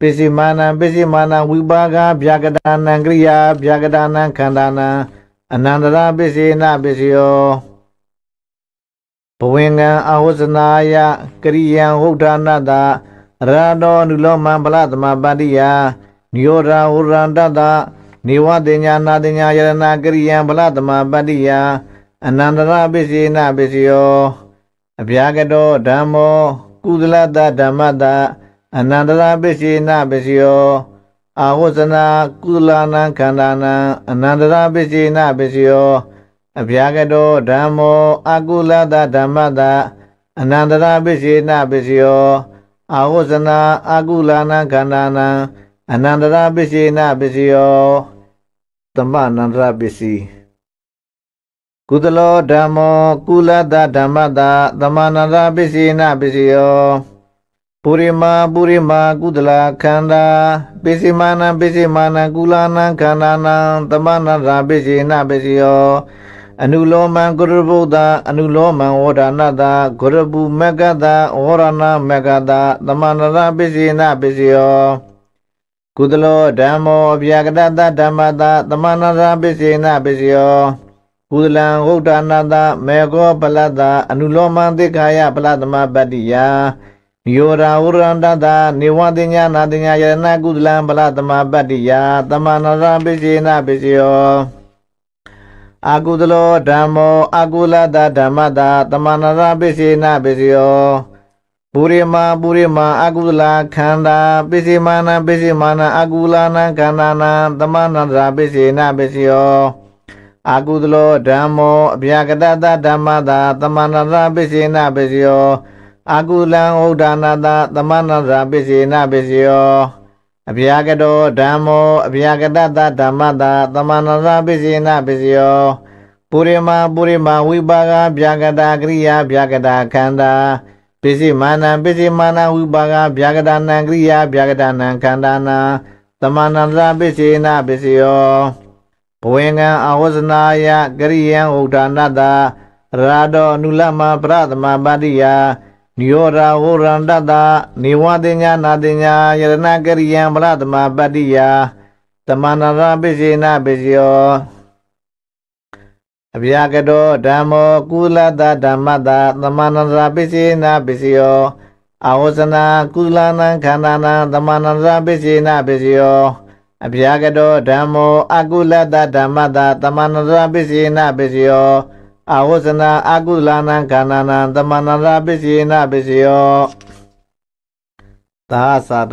ပိစိမာနံပိစိမာနံဝိပါကဗျာကတာနံကရိယာဗျာကတာနံခန္ဓာနံအနန္တရာပိစိဏပိစယောဝင်ကံအာဝဇနာယကရိယံဝုဒ္ဓနာတရာတော်အနုလောမံပလသမပတ္တိယနိယောဓာဝရန္တတနေဝတညာနာတညာယရနာကရိယံပလသမပတ္တိယအနန္တရပစ္စေနပစ္စယောအဗျာကတောဓမ္မောကုသလတဓမ္မတအနန္တရပစ္စေနပစ္စယောအာဝဇနာကုသလနာခန္ဓာနံအနန္တရပစ္စေနပစ္စယောအဗျာကတောဓမ္မောအကုလတဓမ္မတအနန္တရပစ္စေနပစ္စယောအာဝဇနာအကုလနာခန္ဓာနာအနန္တရပစ္စေနပစ္စယောသမအနန္တရပစ္စည်းကုသလောဓမ္မောကုလတဓမ္မတသမအနန္တရပစ္စေနပစ္စယောပုရိမာပုရိမာကုသလခန္ဓာပစ္စည်းမာနပစ္စည်းမာနကုလနာခန္ဓာနာသမအနန္တရပစ္စေနပစ္စယောအနုလောမံဂရုဗုဒ္ဓအနုလောမံဝဒနာတဂရုပုမကတဝရဏမကတသမန္တရပိစိဏပိစယောကုသလောဓမ္မောအဗျာကတတဓမ္မတသမန္တရပိစိဏပိစယောကုသလံဝုဒ္ဒနာတမေကောပလတအနုလောမံတိခာယပလသမပတ္တိယယောရာဝရန္တတနေဝတိညာနာတိညာယရဏကုသလံပလသမပတ္တိယသမန္တရပိစိဏပိစယောအာကုသလောဓမ္မောအာကုလတဓမ္မတာတမနာရပိစိနာပိစယောပုရိမာပုရိမာအာကုသလခန္ဓာပိစိမာနပိစိမာနအာကုလနာခန္ဓာနာတမနာရပိစိနာပိစယောအာကုသလောဓမ္မောအဗျာကတတဓမ္မတာတမနာရပိစိနာပိစယောအာကုလံဥဒ္ဒနာတာတမနာရပိစိနာပိစယောအဗျာကတောဓမ္မောအဗျာကတတဓမ္မတာတမန္တပိစိနပိစယောပုရိမာပုရိမာဝိပါကဗျာကတာကရိယာဗျာကတာခန္ဓာပိစိမာနံပိစိမာနဝိပါကဗျာကတာနံကရိယာဗျာကတာနံခန္ဓာနာတမန္တပိစိနပိစယောဘဝေကံအာဝဇနာယကရိယံဥဒ္ဒနာတာရာတော်အနုလမပရသမပါတိယနိယောရာဝရန္တတနေဝတိညာနာတိညာယရဏကရိယံဗလသမပတ္တိယသမန္တရာပိစေနာပိစယောအဗျာကတောဓမ္မောကုလတဓမ္မတသမန္တရာပိစေနာပိစယောအဝဇနာကုလနံခန္ဓာနံသမန္တရာပိစေနာပိစယောအဗျာကတောဓမ္မောအကုလတဓမ္မတသမန္တရာပိစေနာပိစယောအဝဇနာအကုလနာကာဏနာသမဏနာပစ္စယနာပစ္စယောသာ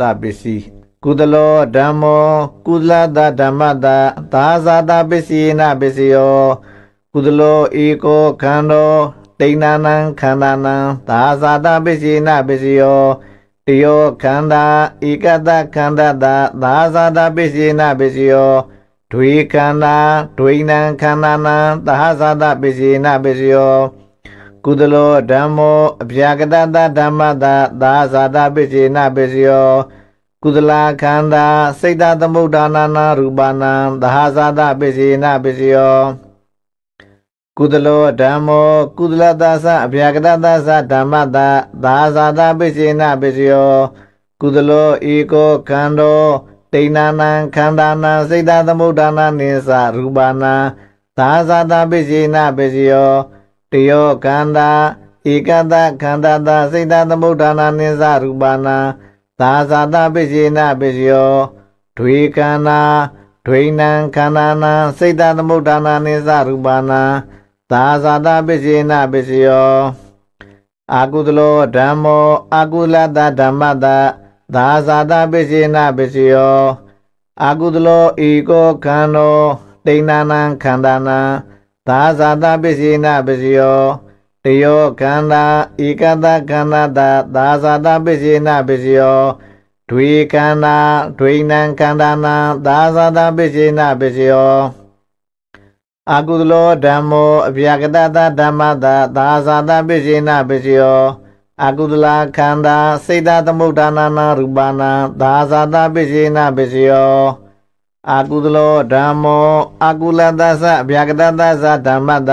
သာတပစ္စည်းကုသလောဓမ္မောကုလတဓမ္မတသာသာတပစ္စယနာပစ္စယောကုသလောဧကောခန္ဓောတိဏနံခန္ဓာနံသာသာတပစ္စယနာပစ္စယောတယောခန္ဓာဧကတခန္ဓာတသာသာတပစ္စယနာပစ္စယောဒွေခန္ဓာဒွေနံခန္ဓာနံသဟသတပစ္စေနပစ္စယောကုသလောဓမ္မောအဗျာကတတဓမ္မတသာသာတပစ္စေနပစ္စယောကုသလာခန္ဓာစိတ်တသမုဒ္ဒါနာနာရူပနာသဟသာတပစ္စေနပစ္စယောကုသလောဓမ္မောကုသလသသအဗျာကတသသဓမ္မတသာသာတပစ္စေနပစ္စယောကုသလောဧကောခန္ဓာတိဏနာခန္ဓာနာစိတ်တသမုဒ္ဒနာနိစ္စရူပနာသာဇာတပိစိဏပိစယောတယောခန္ဓာဧကတခန္ဓာတာစိတ်တသမုဒ္ဒနာနိစ္စရူပနာသာဇာတပိစိဏပိစယောဒွေခန္ဓာဒွေနံခန္ဓာနာစိတ်တသမုဒ္ဒနာနိစ္စရူပနာသာဇာတပိစိဏပိစယောအာကုသလောဓမ္မောအာကုလတဓမ္မတာသာသာတပစ္စေနာပစ္စယောအာကုသလောဤကောခန္ဓောတိဏနာခန္ဓာနာသာသာတပစ္စေနာပစ္စယောတယောခန္ဓာဧကတခန္ဓာတာသာသာတပစ္စေနာပစ္စယောဒွေခန္ဓာဒွေနံခန္ဓာနာသာသာတပစ္စေနာပစ္စယောအာကုသလောဓမ္မောအဗျာကတတဓမ္မတာသာသာတပစ္စေနာပစ္စယောအာကုဒလခန္ဓာစေတသမုဋ္ဌာနာနာရူပနာသာဇာတပိစေနာပိစယောအာကုဒလောဓမ္မောအာကုလသသဗျာကတသသဓမ္မတ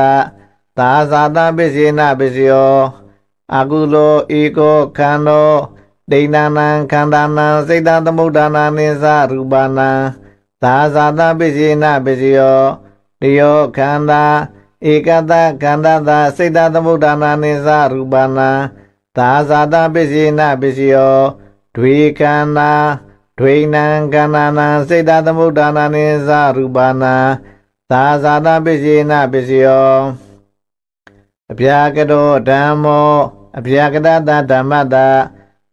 သာဇာတပိစေနာပိစယောအာကုလောဧကောခန္ဓောဒိဏနံခန္ဓာနံစေတသမုဋ္ဌာနာနိသရူပနာသာဇာတပိစေနာပိစယောတိယောခန္ဓာဧကတခန္ဓာသာစေတသမုဋ္ဌာနာနိသရူပနာသာဇာတပစ္စည်းနာပစ္စယောဒွေခန္ဓာဒွေနံခန္ဓာနာစိတ်တသမုဒ္ဒါနာနိသရူပနာသာဇာတပစ္စည်းနာပစ္စယောအပြာကတောဓမ္မောအပြာကတတဓမ္မတ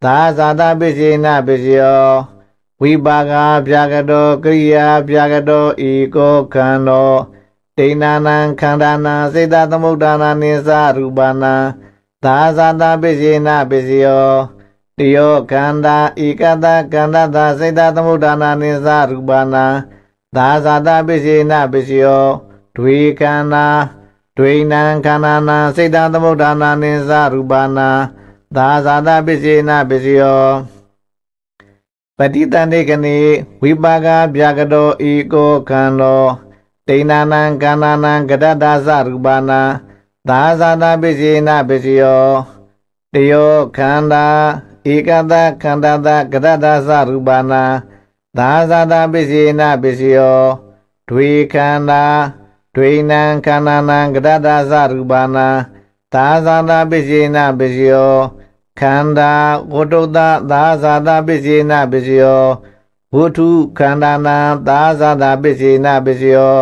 သာဇာတပစ္စည်းနာပစ္စယောဝိပါကပြာကတောကရိယာပြာကတောဤကိုခန္ဓာဒိဏနာခန္ဓာနာစိတ်တသမုဒ္ဒါနာနိသရူပနာသာသာတာပစ္စေနာပစ္စယောတယောခန္ဓာဧကတကန္တသာစိတ်တသမုဒ္ဒနာနိသရူပနာသာသာတာပစ္စေနာပစ္စယောဒွေခန္ဓာဒွေနံခန္ဓာနာစိတ်တသမုဒ္ဒနာနိသရူပနာသာသာတာပစ္စေနာပစ္စယောပတိတန်တေကနိဝိပါကဗျာကတောဤကိုခန္ဓာဒိဏနံကန္နာနံကတ္တသာရူပနာသာသနာပစ္စည်းနာပစ္စယောတယောခန္ဓာဧကတခန္ဓာတကရတသရူပနာသာသနာပစ္စည်းနာပစ္စယောဒွေခန္ဓာဒွေနံခန္ဓာနံကရတသရူပနာသာသနာပစ္စည်းနာပစ္စယောခန္ဓာဝတ္တုတသာသနာပစ္စည်းနာပစ္စယောဝုထုခန္ဓာနံသာသနာပစ္စည်းနာပစ္စယော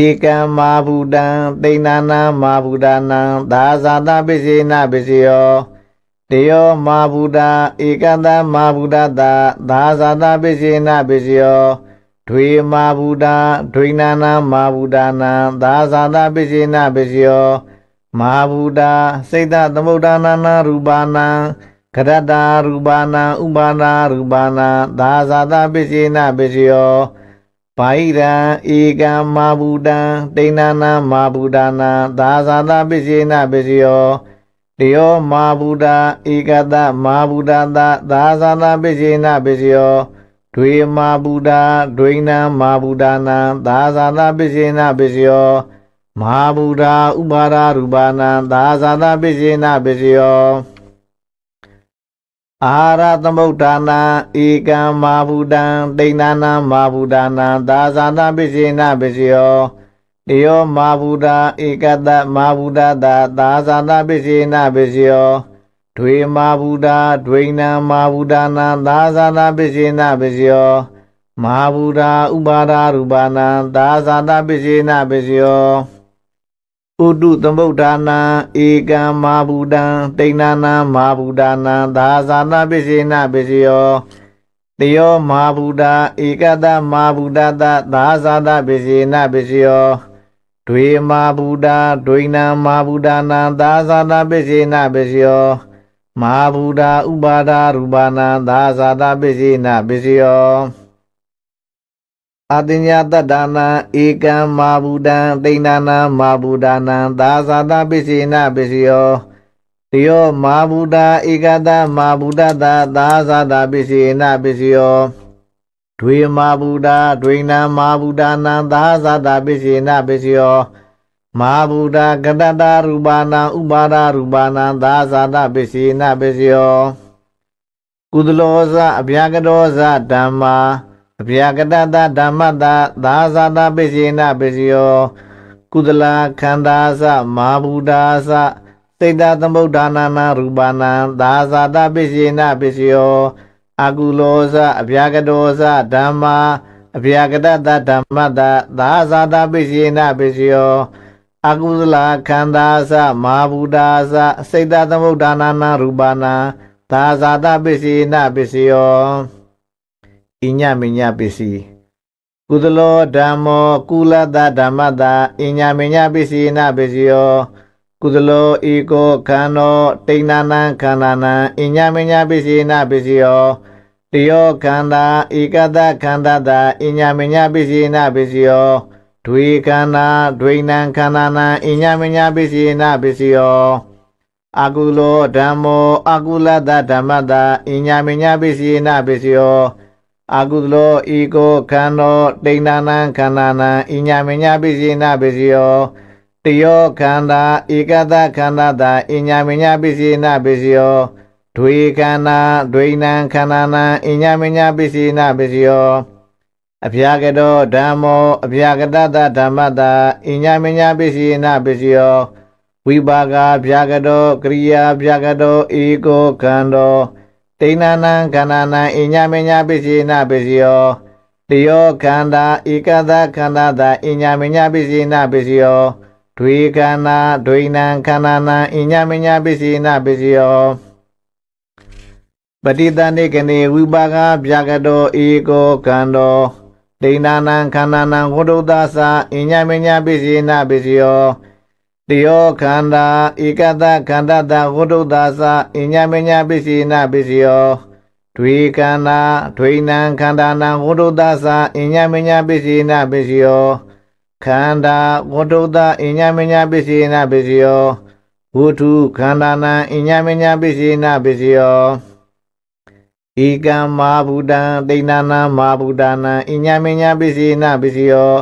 ဧကံမာဘူတံတိဏနာမာဘူတာနံသာဇာတပိစေနပိစယောတယောမာဘူတာဧကတမာဘူတတာသာဇာတပိစေနပိစယောဒွေမာဘူတာဒွေနာနာမာဘူတာနံသာဇာတပိစေနပိစယောမာဘူတာစိတ်တသမုဒ္ဒနာနာရူပါနံကရတ္တာရူပါနံဥပါနာရူပါနံသာဇာတပိစေနပိစယောဗိုင်ရန်ဧကံမာဘူတံတိဏနာမာဘူတနာသာသာသပစ္စေနပစ္စယောတယောမာဘူတာဧကတမာဘူတာသသာသာသပစ္စေနပစ္စယောဒွေမာဘူတာဒွိဏမာဘူတာနာသာသာသပစ္စေနပစ္စယောမာဘူတာဥပါရရူပနာသာသာသပစ္စေနပစ္စယောအာဟာရသမုဋ္ဌာနာဧကံမာဘူတံဒိဋ္ဌာနာမာဘူတနာသာသနာပိစိဏပိစယောဧယောမာဘူတာဧကတမာဘူတာတာသာသနာပိစိဏပိစယောဒွေမာဘူတာဒွိဏံမာဘူတာနာသာသနာပိစိဏပိစယောမာဘူတာဥပါဒရူပနာသာသနာပိစိဏပိစယောဥတုသမုဒ္ဒနာဧကံမာဘူတံတိဏနာမာဘူတနာသာသနာပိစိဏပိစယောတယောမာဘူတာဧကတမာဘူတတသာသနာပိစိဏပိစယောဒွေမာဘူတာဒွိဏမာဘူတနာသာသနာပိစိဏပိစယောမာဘူတာဥပါဒရူပနာသာသနာပိစိဏပိစယောအတညာတတနာဧကံမာဘူတံဒိဏနာမာဘူတနာသာသာတပိစိဏပိစယောတယောမာဘူတာဧကတမာဘူတတသာသာတပိစိဏပိစယောဒွေမာဘူတာဒွေနာမာဘူတာနံသာသာတပိစိဏပိစယောမာဘူတာကတတရူပနာဥပါဒရူပနာသာသာတပိစိဏပိစယောကုသလောဇအဗျာကတော်ဇဓမ္မာအပြာကတတဓမ္မတသာဇာတပိစိဏပိစယောကုသလခန္ဓာသမာဘူတာသစိတ်တသမုဒ္ဒနာနာရူပနာသာဇာတပိစိဏပိစယောအကုလောသအပြာကတောသဓမ္မာအပြာကတတဓမ္မတသာဇာတပိစိဏပိစယောအကုသလခန္ဓာသမာဘူတာသစိတ်တသမုဒ္ဒနာနာရူပနာသာဇာတပိစိဏပိစယောအိညမညပစ္စည်းကုသလောဓမ္မောကုလတဓမ္မတာအိညမညပစ္စည်းနာပစ္စယောကုသလောဧကောခန္နောတိဏနံခန္ဓာနံအိညမညပစ္စည်းနာပစ္စယောတယောခန္ဓာဧကတခန္ဓာတာအိညမညပစ္စည်းနာပစ္စယောဒွေခန္ဓာဒွေနံခန္ဓာနံအိညမညပစ္စည်းနာပစ္စယောအကုလောဓမ္မောအကုလတဓမ္မတာအိညာမညာပစ္စည်းနာပစ္စယောအာကုသလောဤကိုခန္ဓာဒိဏနာံခန္ဓာနံအိညာမညာပိစိနာပိစိယောတယောခန္ဓာဧကတခန္ဓာတာအိညာမညာပိစိနာပိစိယောဒွေခန္ဓာဒွေနံခန္ဓာနံအိညာမညာပိစိနာပိစိယောအဖျာကတောဓမ္မောအဖျာကတတဓမ္မတာအိညာမညာပိစိနာပိစိယောဝိပါကဖျာကတောကရိယာဖျာကတောဧကောခန္ဓာတိဏနံခန္ဓာနံအညမညာပစ္စည်းနာပစ္စယောတယောခန္ဓာဧကသခန္ဓာသာအညမညာပစ္စည်းနာပစ္စယောဒွေခန္ဓာဒွေနံခန္ဓာနံအညမညာပစ္စည်းနာပစ္စယောပတိတန်နေကနေဝိပါကဗျာကတောဧကောကံတောဒိဏနံခန္ဓာနံဝိတုဒ္ဒသအညမညာပစ္စည်းနာပစ္စယောတယောခန္ဓာဧကတခန္ဓာတဝုဒ္ဓသာသအညမညာပစ္စည်းနာပစ္စယောဒွေခန္ဓာဒွေနံခန္ဓာနံဝုဒ္ဓသာသအညမညာပစ္စည်းနာပစ္စယောခန္ဓာဝုဒ္ဓသာအညမညာပစ္စည်းနာပစ္စယောဝုထုခန္ဓာနံအညမညာပစ္စည်းနာပစ္စယောဧကံမာဘူတံဒိဏနာမာဘူတာနံအညမညာပစ္စည်းနာပစ္စယော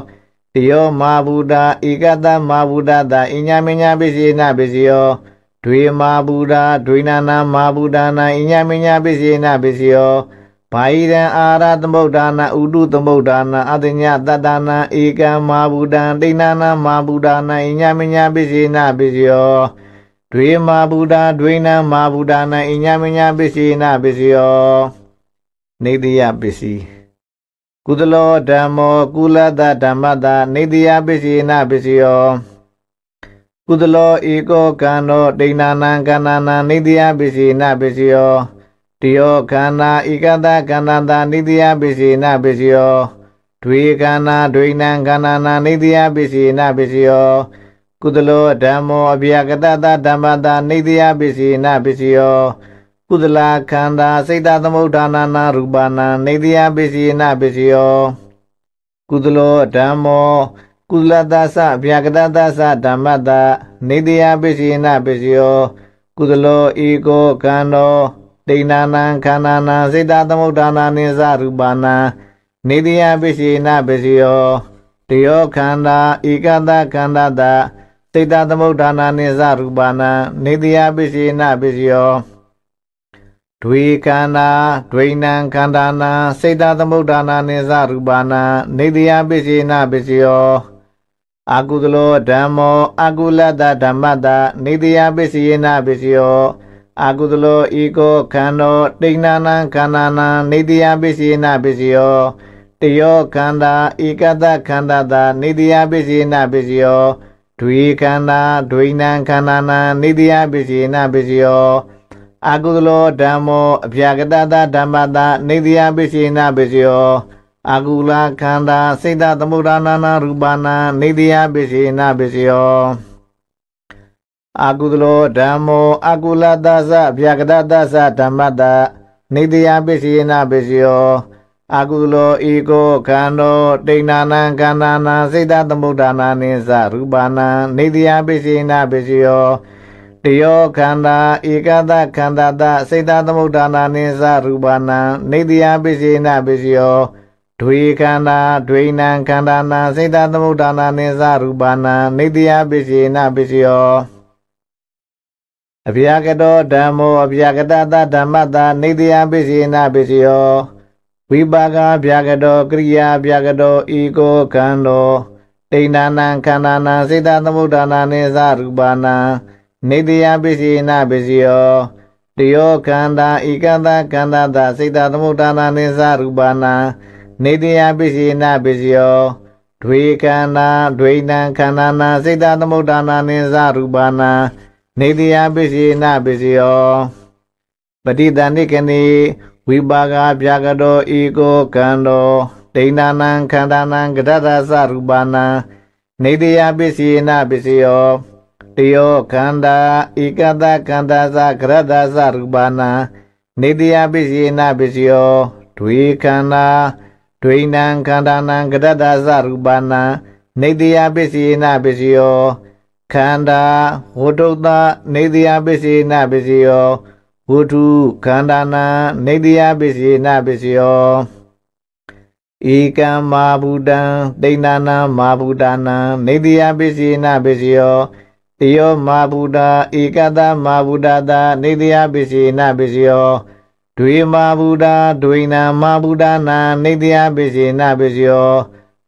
တယောမာဘူတာဧကတမာဘူတာတာအညာမညာပစ္စည်းနာပစ္စယောဒွေမာဘူတာဒွေနာနာမာဘူတာနာအညာမညာပစ္စည်းနာပစ္စယောဘာယိရံအာရသမုဒ္ဒနာဥတုသမုဒ္ဒနာအတညတတနာဧကံမာဘူတံဒိဏနာမာဘူဒနာအညမညာပစ္စေနာပစ္စယောဒွေမာဘူတာဒွေနံမာဘူဒနာအညမညာပစ္စေနာပစ္စယောနေတိယပစ္စည်းကုသလောဓမ္မောကုလတဓမ္မတာနေတယပစ္စေနပစ္စယောကုသလောဧကောကံသောဒိဏနာံကန္နာနာနေတယပစ္စေနပစ္စယောတယောခန္ဓာဧကတကန္နာတာနေတယပစ္စေနပစ္စယောဒွေကန္နာဒွေနံကန္နာနာနေတယပစ္စေနပစ္စယောကုသလောဓမ္မောအဗျာကတတဓမ္မတာနေတယပစ္စေနပစ္စယောကုသလာခန္ဓာစိတ်တသမုဋ္ဌာနာနာရူပနာနေတယပစ္စည်းနာပစ္စယောကုသလောဓမ္မောကုသလသသဗျာကတသသဓမ္မတနေတယပစ္စည်းနာပစ္စယောကုသလောဧကောကံတော်ဒိဏနာံခန္ဓာနာစိတ်တသမုဋ္ဌာနာနိသရူပနာနေတယပစ္စည်းနာပစ္စယောတယောခန္ဓာဧကတခန္ဓာတစိတ်တသမုဋ္ဌာနာနိသရူပနာနေတယပစ္စည်းနာပစ္စယောဒွေကန္တာဒွိဏံကန္တာနာစေတသမုဒ္ဒနာနိသရူပနာနေတယပစ္စေနပစ္စယောအာကုသလောဓမ္မောအာကုလတ္တဓမ္မတနေတယပစ္စေနပစ္စယောအာကုသလောဤကောခန္ဓောတိဏနာခန္ဓာနာနေတယပစ္စေနပစ္စယောတယောခန္ဓာဧကတခန္ဓာတာနေတယပစ္စေနပစ္စယောဒွေကန္တာဒွိဏံခန္ဓာနာနေတယပစ္စေနပစ္စယောအာကုသလောဓမ္မောအပြာကတတာဓမ္မတာနေတိယပိစိဏပိစယောအာကုလာခန္ဓာစိတ်တသမုဒ္ဒနာနာ ရူပနာနေတိယပိစိဏပိစယောအာကုသလောဓမ္မောအာကုလသသအပြာကတသသဓမ္မတာနေတိယပိစိဏပိစယောအာကုလောဤကိုခန္ဓာတိဏနာံခန္ဓာနာစိတ်တသမုဒ္ဒနာနိသရူပနာနေတိယပိစိဏပိစယောတယောခန္ဓာဧကတခန္ဓာတစိတ်တသမုဒ္ဒနာနိသရူပနာနေတယပိစိဏပိစယောဒွေခန္ဓာဒွေနံခန္ဓာနာစိတ်တသမုဒ္ဒနာနိသရူပနာနေတယပိစိဏပိစယောအဗျာကတောဓမ္မောအဗျာကတတဓမ္မတာနေတယပိစိဏပိစယောဝိပါကဗျာကတောကရိယာဗျာကတောဤကိုခန္ဓာတိဏ္ဍာနံခန္ဓာနာစိတ်တသမုဒ္ဒနာနိသရူပနာနေတယပစ္စည်းနာပစ္စည်းယောတယောကန္တာဤကန္တာကန္တာသာစိတ်တသမုဋ္ဌာနာနိသရူပနာနေတယပစ္စည်းနာပစ္စည်းယောဒွေကန္တာဒွေနံခန္ဓာနာစိတ်တသမုဋ္ဌာနာနိသရူပနာနေတယပစ္စည်းနာပစ္စည်းယောပတိတန်နိကနိဝိပါကဗျာကတောဤကိုကံတော်ဒိဏနံခန္ဓာနံကတ္တသရူပနာနေတယပစ္စည်းနာပစ္စည်းယောတယောခန္ဓာဧကတခန္ဓာသကရတသရူပနာနေတယပစ္စည်းနာပစ္စယောဒွေခန္ဓာဒွိဏံခန္ဓာနံကရတသရူပနာနေတယပစ္စည်းနာပစ္စယောခန္ဓာဝတုတ္တနေတယပစ္စည်းနာပစ္စယောဝုထုခန္ဓာနာနေတယပစ္စည်းနာပစ္စယောဧကံမာဘူတံတိဏနာမာဘူတာနံနေတယပစ္စည်းနာပစ္စယောတယောမာဗုဒ္ဓဧကတမာဗုဒ္ဓတာနေတယပစ္စေနပစ္စယောဒွေမာဗုဒ္ဓဒွေနာမာဗုဒ္ဓနာနေတယပစ္စေနပစ္စယော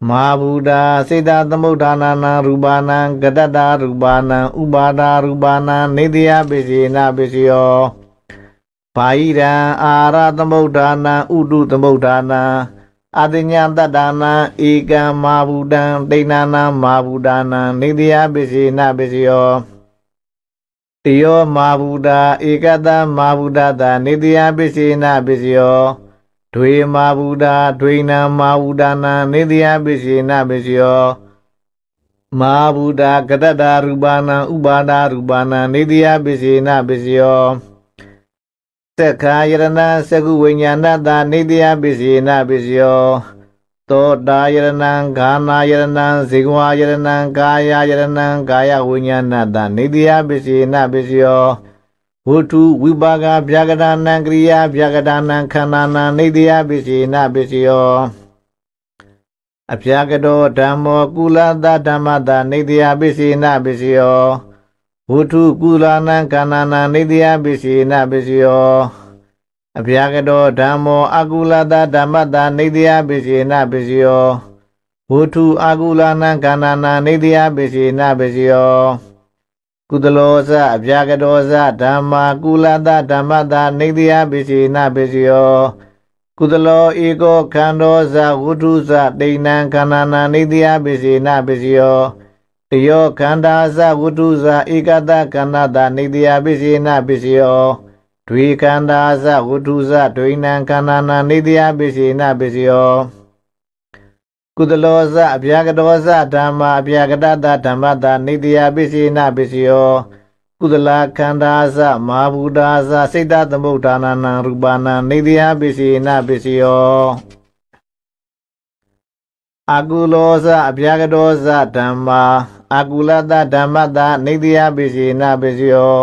မာဗုဒ္ဓစေတသမုဋ္ဌာနာနာရူပနာဂတတရူပနာဥပါဒရူပနာနေတယပစ္စေနပစ္စယောဘာဟိရံအာရသမုဋ္ဌာနာဥတုသမုဋ္ဌာနာအတိညာတတနာဧကံမာဘူတံဒိဏနာမာဘူတနာနေတယပစ္စေနပစ္စယောတယောမာဘူတာဧကတမာဘူတတာနေတယပစ္စေနပစ္စယောဒွေမာဘူတာဒွေနာမာဘူတနာနေတယပစ္စေနပစ္စယော မာဘူတာ ကတတရူပနာဥပါဒရူပနာနေတယပစ္စေနပစ္စယောသက္ခာယရဏသကုဝိညာဏတာနေတယပစ္စယနာပစ္စယောသောတာယရဏံဂာနာယရဏံဇေကဝါယရဏံကာယယရဏံကာယဝိညာဏတာနေတယပစ္စယနာပစ္စယောဝုထုဝိပါကဗျာကဒါနံကရိယာဗျာကဒါနံခန္ဓာနံနေတယပစ္စယနာပစ္စယောအဗျာကတောဓမ္မောကုလသဓမ္မတာနေတယပစ္စယနာပစ္စယောဝုထုကုလနာကန္နာနာနေတယပစ္စေနပစ္စယောအဗျာကတောဓမ္မောအကုလတာဓမ္မတာနေတယပစ္စေနပစ္စယောဝုထုအကုလနာကန္နာနာနေတယပစ္စေနပစ္စယောကုသလောဇအဗျာကတောဇဓမ္မာကုလတာဓမ္မတာနေတယပစ္စေနပစ္စယောကုသလောဧကောခန္ဓောဇဝုထုဇတိဏံခန္နာနာနေတယပစ္စေနပစ္စယောတယောခန္ဓာသဝတ္ထုဇာဧကတခန္ဓာတာနေတယပစ္စယနာပစ္စယောဒွေခန္ဓာသဝတ္ထုဇဒွေနံခန္ဓာနာနေတယပစ္စယနာပစ္စယောကုသလောဇအဗျာကတောဇဓမ္မာအဗျာကတတာဓမ္မတာနေတယပစ္စယနာပစ္စယောကုသလခန္ဓာသမာဘူတာသစိတ်တသမုဋ္ဌာနာနာရူပနာနေတယပစ္စယနာပစ္စယောအကုလောဇအဗျာကတောဇဓမ္မာအာကုလတဓမ္မတနေတယပိစီနာပိစီယော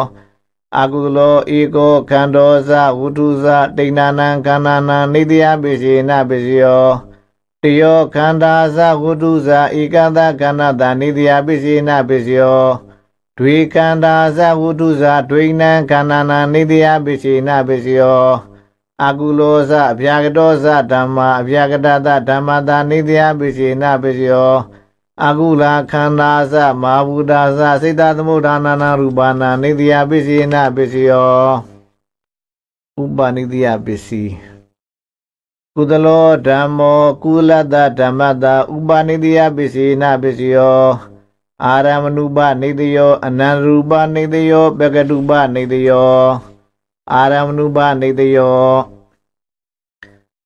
အာကုလောဧကောခန္ဓောဇဝုထုဇတိဏနံခန္ဓာနံနေတယပိစီနာပိစီယောတယောခန္ဓာဇဝုထုဇဧကတခန္ဓာတနေတယပိစီနာပိစီယောဒွေကန္တာဇဝုထုဇဒွိနံခန္ဓာနာနေတယပိစီနာပိစီယောအာကုလောဇအဗျာကတောဇဓမ္မာအဗျာကတတဓမ္မတာနေတယပိစီနာပိစီယောအာကုလာခန္ဓာသမာဘူတာသစိတ်တသမုဒ္ဌာနာနာ ရူပနာနေတယပစ္စည်းနာပစ္စယောဥပနိတယပစ္စည်းကုသလောဓမ္မော ကုလတဓမ္မတာဥပနိတယပစ္စည်းနာပစ္စယောအာရမဏုပနေတယောအနန္တရူပနေတယောပကတုပနေတယောအာရမဏုပနေတယော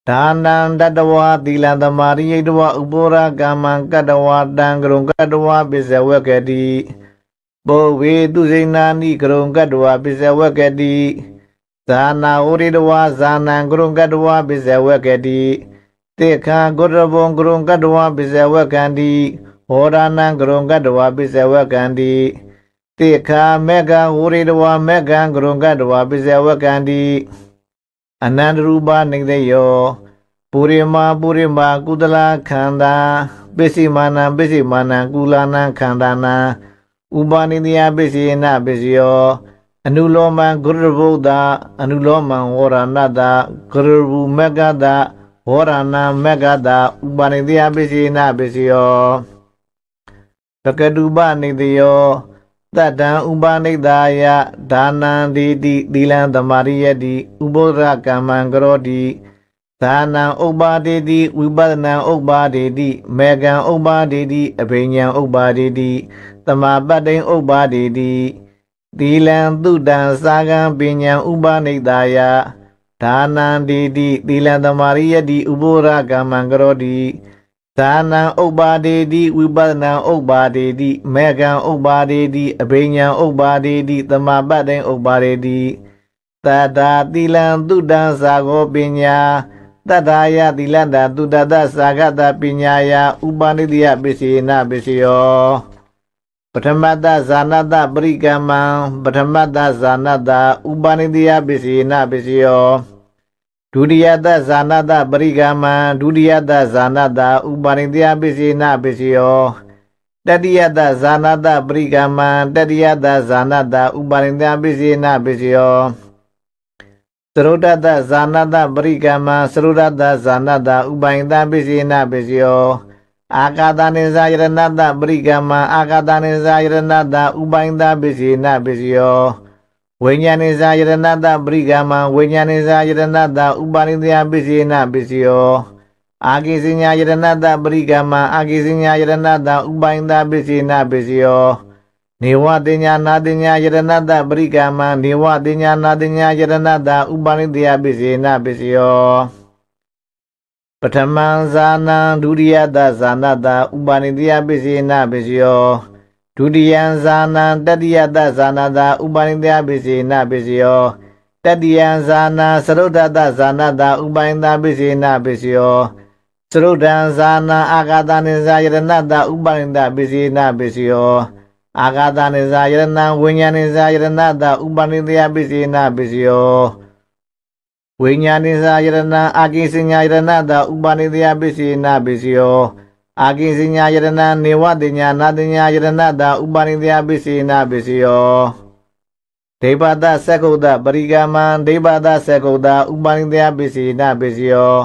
ဒါနံတတဝါသီလသမာရိယိတဝါဥပောရကမ္မံကတဝါတံကရုံကတဝါပစ္စဝကတိပောဝေသူစိဏာနိကရုံကတဝါပစ္စဝကတိဇာနာဝရိတဝါဇာနံကရုံကတဝါပစ္စဝကတိတေခာဂုရဘုံကရုံကတဝါပစ္စဝကံတိဟောရဏံကရုံကတဝါပစ္စဝကံတိတေခာမေကံဝရိတဝါမေကံကရုံကတဝါပစ္စဝကံတိအနန္တရူပနိဒေယောပုရိမာပုရိမာကုသလခန္ဓာပစ္စည်းမာနပစ္စည်းမာနကုလနာခန္ဓာနာဥပါနိတယပစ္စည်းနာပစ္စယောအနုလောမံဂုရဗုဒ္ဓအနုလောမံဝရဏတဂရဘူမဂ္ဂတဝရဏမဂ္ဂတဥပါနိတယပစ္စည်းနာပစ္စယောပကတုပနိတယောတတံဥပနိဒာယဒါနံဒီတိသီလံသမာရိယတိဥပောဒရကမ္မံကရောတိဒါနံဥပါဒေတိဝိပဒနံဥပါဒေတိမေကံဥပါဒေတိအဘိညာဥပါဒေတိတမပတ္တိဥပါဒေတိသီလံသုတံစာကံပညာဥပနိဒာယဒါနံဒီတိသီလံသမာရိယတိဥပောဒရကမ္မံကရောတိဒါနံဥပ္ပါဒေတိဝိပဿနာဥပ္ပါဒေတိမေကံဥပ္ပါဒေတိအဘိညာဥပ္ပါဒေတိတမပတ္တိဥပ္ပါဒေတိတတာတိလံတုတံသာကောပညာတတ္တာယတိလန္တတုတတသာဂတပညာယဥပနိတိယပစ္စေနပစ္စယော ပထမတ္တဇာနတ္တပရိကမံပထမတ္တဇာနတ္တဥပနိတိယပစ္စေနပစ္စယောဒုတိယတဇာနာတပရိကမံဒုတိယတဇာနာတဥပါရိတယပစ္စေနပစ္စယောတတိယတဇာနာတပရိကမံတတိယတဇာနာတဥပါရိတယပစ္စေနပစ္စယောသရုဒ္ဒတဇာနာတပရိကမံသရုဒ္ဒတဇာနာတဥပိုင်တပစ္စေနပစ္စယောအာကာသနိဇာယရဏတပရိကမံအာကာသနိဇာယရဏတဥပိုင်တပစ္စေနပစ္စယောဝိညာဉ်နေသာယတနာတပရိကမံဝိညာဉ်နေသာယတနာတဥပါရိတယပစ္စည်းနာပစ္စယောအာကိစညာယတနာတပရိကမံအာကိစညာယတနာတဥပိုင်တာပစ္စည်းနာပစ္စယောနေဝတိညာနာတိညာယတနာတပရိကမံနေဝတိညာနာတိညာယတနာတဥပါရိတယပစ္စည်းနာပစ္စယောပထမံဇာနံဒုတိယတဇာနတဥပါရိတယပစ္စည်းနာပစ္စယောဒုတိယံဇာနံတတိယတဇာနာသာဥပါရိတယပိစေနပိစယောတတိယံဇာနာသရုဒ္ဓတဇာနာသာဥပါရိတပိစေနပိစယောသရုဒ္ဓံဇာနာအာဂတနိဇာယရဏတဥပါရိတပိစေနပိစယောအာဂတနိဇာယရဏဝိညာဏိဇာယရဏတဥပါရိတယပိစေနပိစယောဝိညာဏိဇာယရဏအာကိစညာယရဏတဥပါရိတယပိစေနပိစယောအာကိစညာယရဏနေဝတညာနာတညာယရဏတာဥပါရိတယပိစိနာပိစိယောဒိဗ္ဗတသက္ကုတပရိကမံဒိဗ္ဗတသက္ကုတဥပါရိတယပိစိနာပိစိယော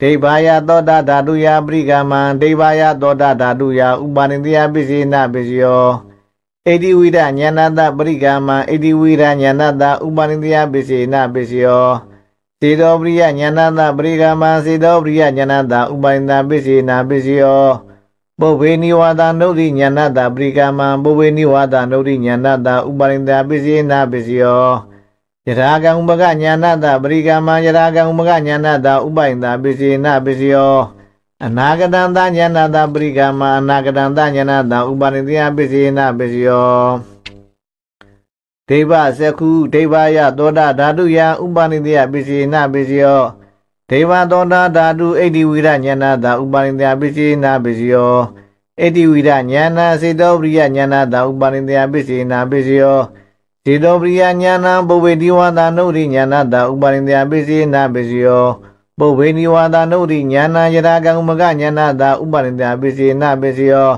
ဒိဗ္ဗာယသောတာဓာတုယပရိကမံဒိဗ္ဗာယသောတာဓာတုယဥပါရိတယပိစိနာပိစိယောအေတိဝိဒညာနာတပရိကမံအေတိဝိဒညာနာတဥပါရိတယပိစိနာပိစိယောစေသောပရိယဉာဏတပရိကမစေသောပရိယဉာဏတဥပိုင်တပစ္စေနာပစ္စယောပုဗ္ဗေနိဝါဒနုတိဉာဏတပရိကမပုဗ္ဗေနိဝါဒနုတိဉာဏတဥပါရိန္တပစ္စေနာပစ္စယောယထာကံဥပကဉာဏတပရိကမယထာကံဥပကဉာဏတဥပါရိန္တပစ္စေနာပစ္စယောအနာဂတံတဉာဏတပရိကမအနာဂတံတဉာဏတဥပါရိန္တပစ္စေနာပစ္စယောဒိဗ္ဗစက္ခုဒိဗ္ဗယသောတာဓာတုယဥပါနိတယပစ္စေနပစ္စယောဒေဝသောတာဓာတုဣတိဝိရဉာဏတာဥပါရိတယပစ္စေနာပစ္စယောဣတိဝိရဉာဏစေတောပရိယဉာဏတာဥပါရိတယပစ္စေနာပစ္စယောစေတောပရိယဉာဏံပုဗ္ဗေတိဝါဒနုရိဉာဏတာဥပါရိတယပစ္စေနာပစ္စယောပုဗ္ဗေနိဝါဒနုရိဉာဏယရာကံမကဉာဏတာဥပါရိတယပစ္စေနာပစ္စယော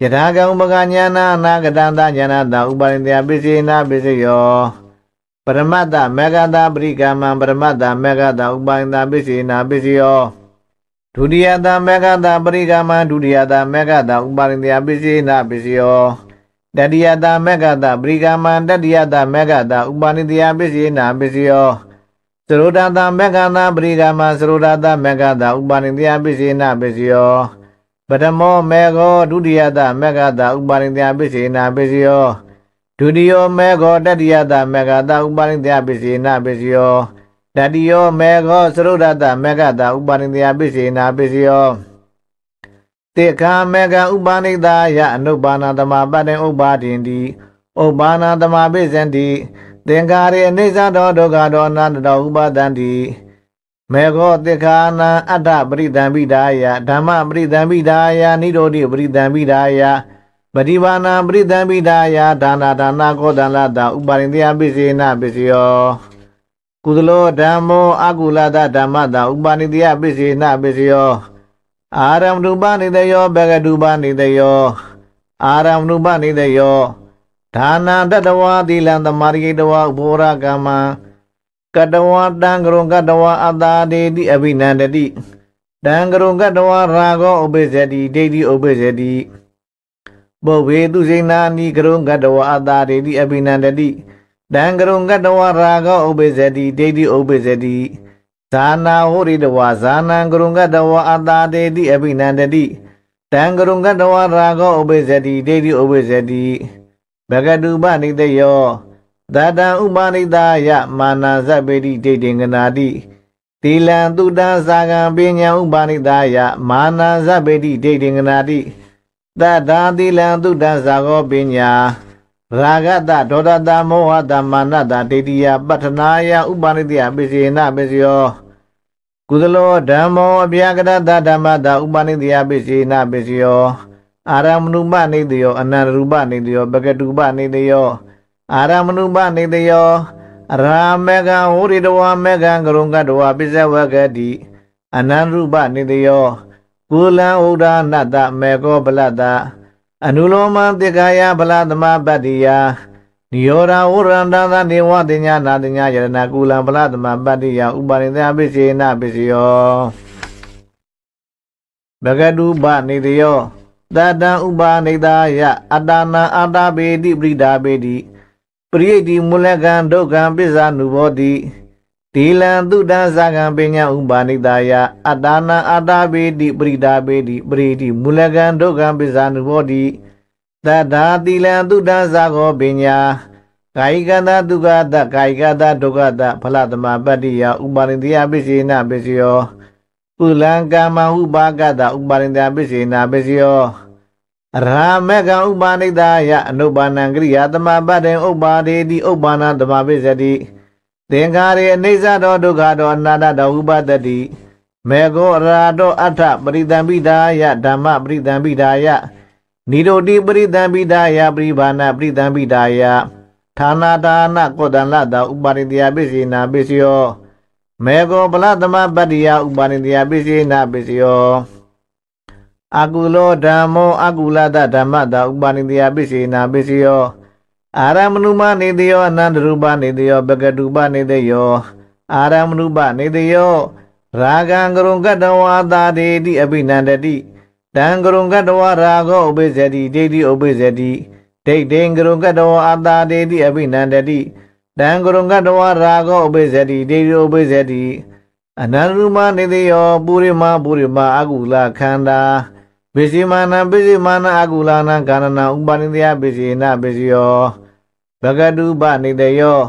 ယထာကံဥပကညာနာအနာဂတံသညာနာတံဥပါရိတယပိစိနာပိစိယောပရမတ္တမေဃတာပရိကမံပရမတ္တမေဃတာဥပါရိတပိစိနာပိစိယောဒုတိယတံမေဃတာပရိကမံဒုတိယတံမေဃတာဥပါရိတယပိစိနာပိစိယောတတိယတံမေဃတာပရိကမံတတိယတံမေဃတာဥပါရိတယပိစိနာပိစိယောသရုဒ္ဒတံမေဃတာပရိကမံသရုဒ္ဒတံမေဃတာဥပါရိတယပိစိနာပိစိယောပထမောမေဃောဒုတိယတမေဃတာဥပါရိတယပစ္စေနာပစ္စယောဒုတိယမေဃောတတိယတမေဃတာဥပါရိတယပစ္စေနာပစ္စယောတတိယမေဃောသရုဒတမေဃတာဥပါရိတယပစ္စေနာပစ္စယောတေခာမေဃဥပါနိတာယအနုပါဏသမပတ္တိဥပါဒင်တိဥပါဏသမပိစံတိသင်္ကာရေအနိစ္စတောဒုက္ခတောအနန္တတောဥပါဒံတိမေဃောတိခာနာအတ္တပရိသံပိဒါယဓမ္မပရိသံပိဒါယနိရောဓိပရိသံပိဒါယပฏิဘာနာပရိသံပိဒါယဒါနာဒါနာကောတလတာဥပါရိတယပိစေနပိစယောကုသလောဓမ္မောအကုလတာဓမ္မတာဥပါရိတယပိစေနပိစယောအာရမတုပနိတယောဘဂတုပနိတယောအာရမတုပနိတယောဒါနာတတဝါသီလံသမာရိတဝါဘောရကမ္မံကတဝါတံကရုံကတဝါအတာဒေတိအဘိနန္တတိတံကရုံကတဝါရာဂောဥပိစ္ဆတိဒိဋ္ဌိဥပိစ္ဆတိပုဗ္ဗေသူစိဏာနိကရုံကတဝါအတာဒေတိအဘိနန္တတိတံကရုံကတဝါရာဂောဥပိစ္ဆတိဒိဋ္ဌိဥပိစ္ဆတိဇာနာဟောရိတဝါဇာနံကရုံကတဝါအတာဒေတိအဘိနန္တတိတံကရုံကတဝါရာဂောဥပိစ္ဆတိဒိဋ္ဌိဥပိစ္ဆတိဘဂတုပနိတယောသတံဥပနိတယမာနာဇပေတိဒိတ်တေငနာတိတိလံတုတံသာကံပညာဥပနိတယမာနာဇပေတိဒိတ်တေငနာတိသတ္တာတိလံတုတံသာကောပညာရာဂတဒေါဒတမောဟတမာနတဒိတိယပတ္ထနာယဥပနိတယပိစေနပိစယောကုသလောဓမ္မောအပြာကရတဓမ္မတဥပနိတယပိစေနပိစယောအာရမဏုပနေတယောအနန္တရူပနေတယောပကတုပနေတယောအာရမဏုပနေတယောရာမေကံဟောရိတဝမေကံကရုံကတဝပိဇဝကတိအနန္တရူပနေတယောကုလံဥဒ္ဒနာတမေကောပလတအနုလောမတေခာယဗလာသမပတ္တိယနိယောရာဝရန္တသနေဝတိညာနာတိညာယရဏကုလံဗလာသမပတ္တိယဥပါရိသပိစေနပိစယောဘဂတုပနေတယောတတံဥပါနေတယအတနာအတပေတိပရိဒါပေတိပရိယတိမူလကံဒုက္ခံပစ္စာနုဘောတိဒီလံသုတံဇာကံပညာဥပါဏိတာယအတာနံအတာပေတိပရိဒါပေတိပရိတိမူလကံဒုက္ခံပစ္စာနုဘောတိတထာတိလံသုတံဇာကောပညာကာယကတဒုက္ခတကာယကတဒုက္ခတဖလသမပတ္တိယဥပါရိတယပစ္စေနပစ္စယောကုလံကာမဥပါကတဥပါရိတယပစ္စေနပစ္စယောရာမကံဥပါနိတာယအနုပါဏံကရိယာတမပတ္တံဥပါဒေတိဥပါဏတမပိစတိသင်္ခါရေအိဋ္ဌသောဒုက္ခသောအနာတသောဥပတတိမေကောရာတောအထပရိသံပိဒါယဓမ္မပရိသံပိဒါယနိရောတိပရိသံပိဒါယပရိဘာနာပရိသံပိဒါယဌာနာဒါနကောတလတဥပါရိတယပိစိနာပိစယောမေကောပလသမပတ္တိယဥပါရိတယပိစိနာပိစယောအာကုလောဓမ္မောအာကုလတဓမ္မတဥပါဏိတယပိစေနာပိစီယောအာရမဏုမနေတယောအနန္တရူပနေတယောပကတုပနေတယောအာရမဏုပနေတယောရာဂံကရုံကတဝါသာတိတိအပိနန္တတိတံကရုံကတဝါရာဂောဥပိစေတိဒိဋ္ဌိဥပိစေတိဒိဋ္ဌိကရုံကတဝါအာသာတိတိအပိနန္တတိတံကရုံကတဝါရာဂောဥပိစေတိဒိဋ္ဌိဥပိစေတိအနန္တရူပနေတယောပုရိမပုရိမအာကုလခန္ဓာပစ္စည်းမာနပစ္စည်းမာနအကုလာနာကာဏနာဥပါဒိတယပစ္စည်းနာပစ္စယောဘဂတုပနိတယော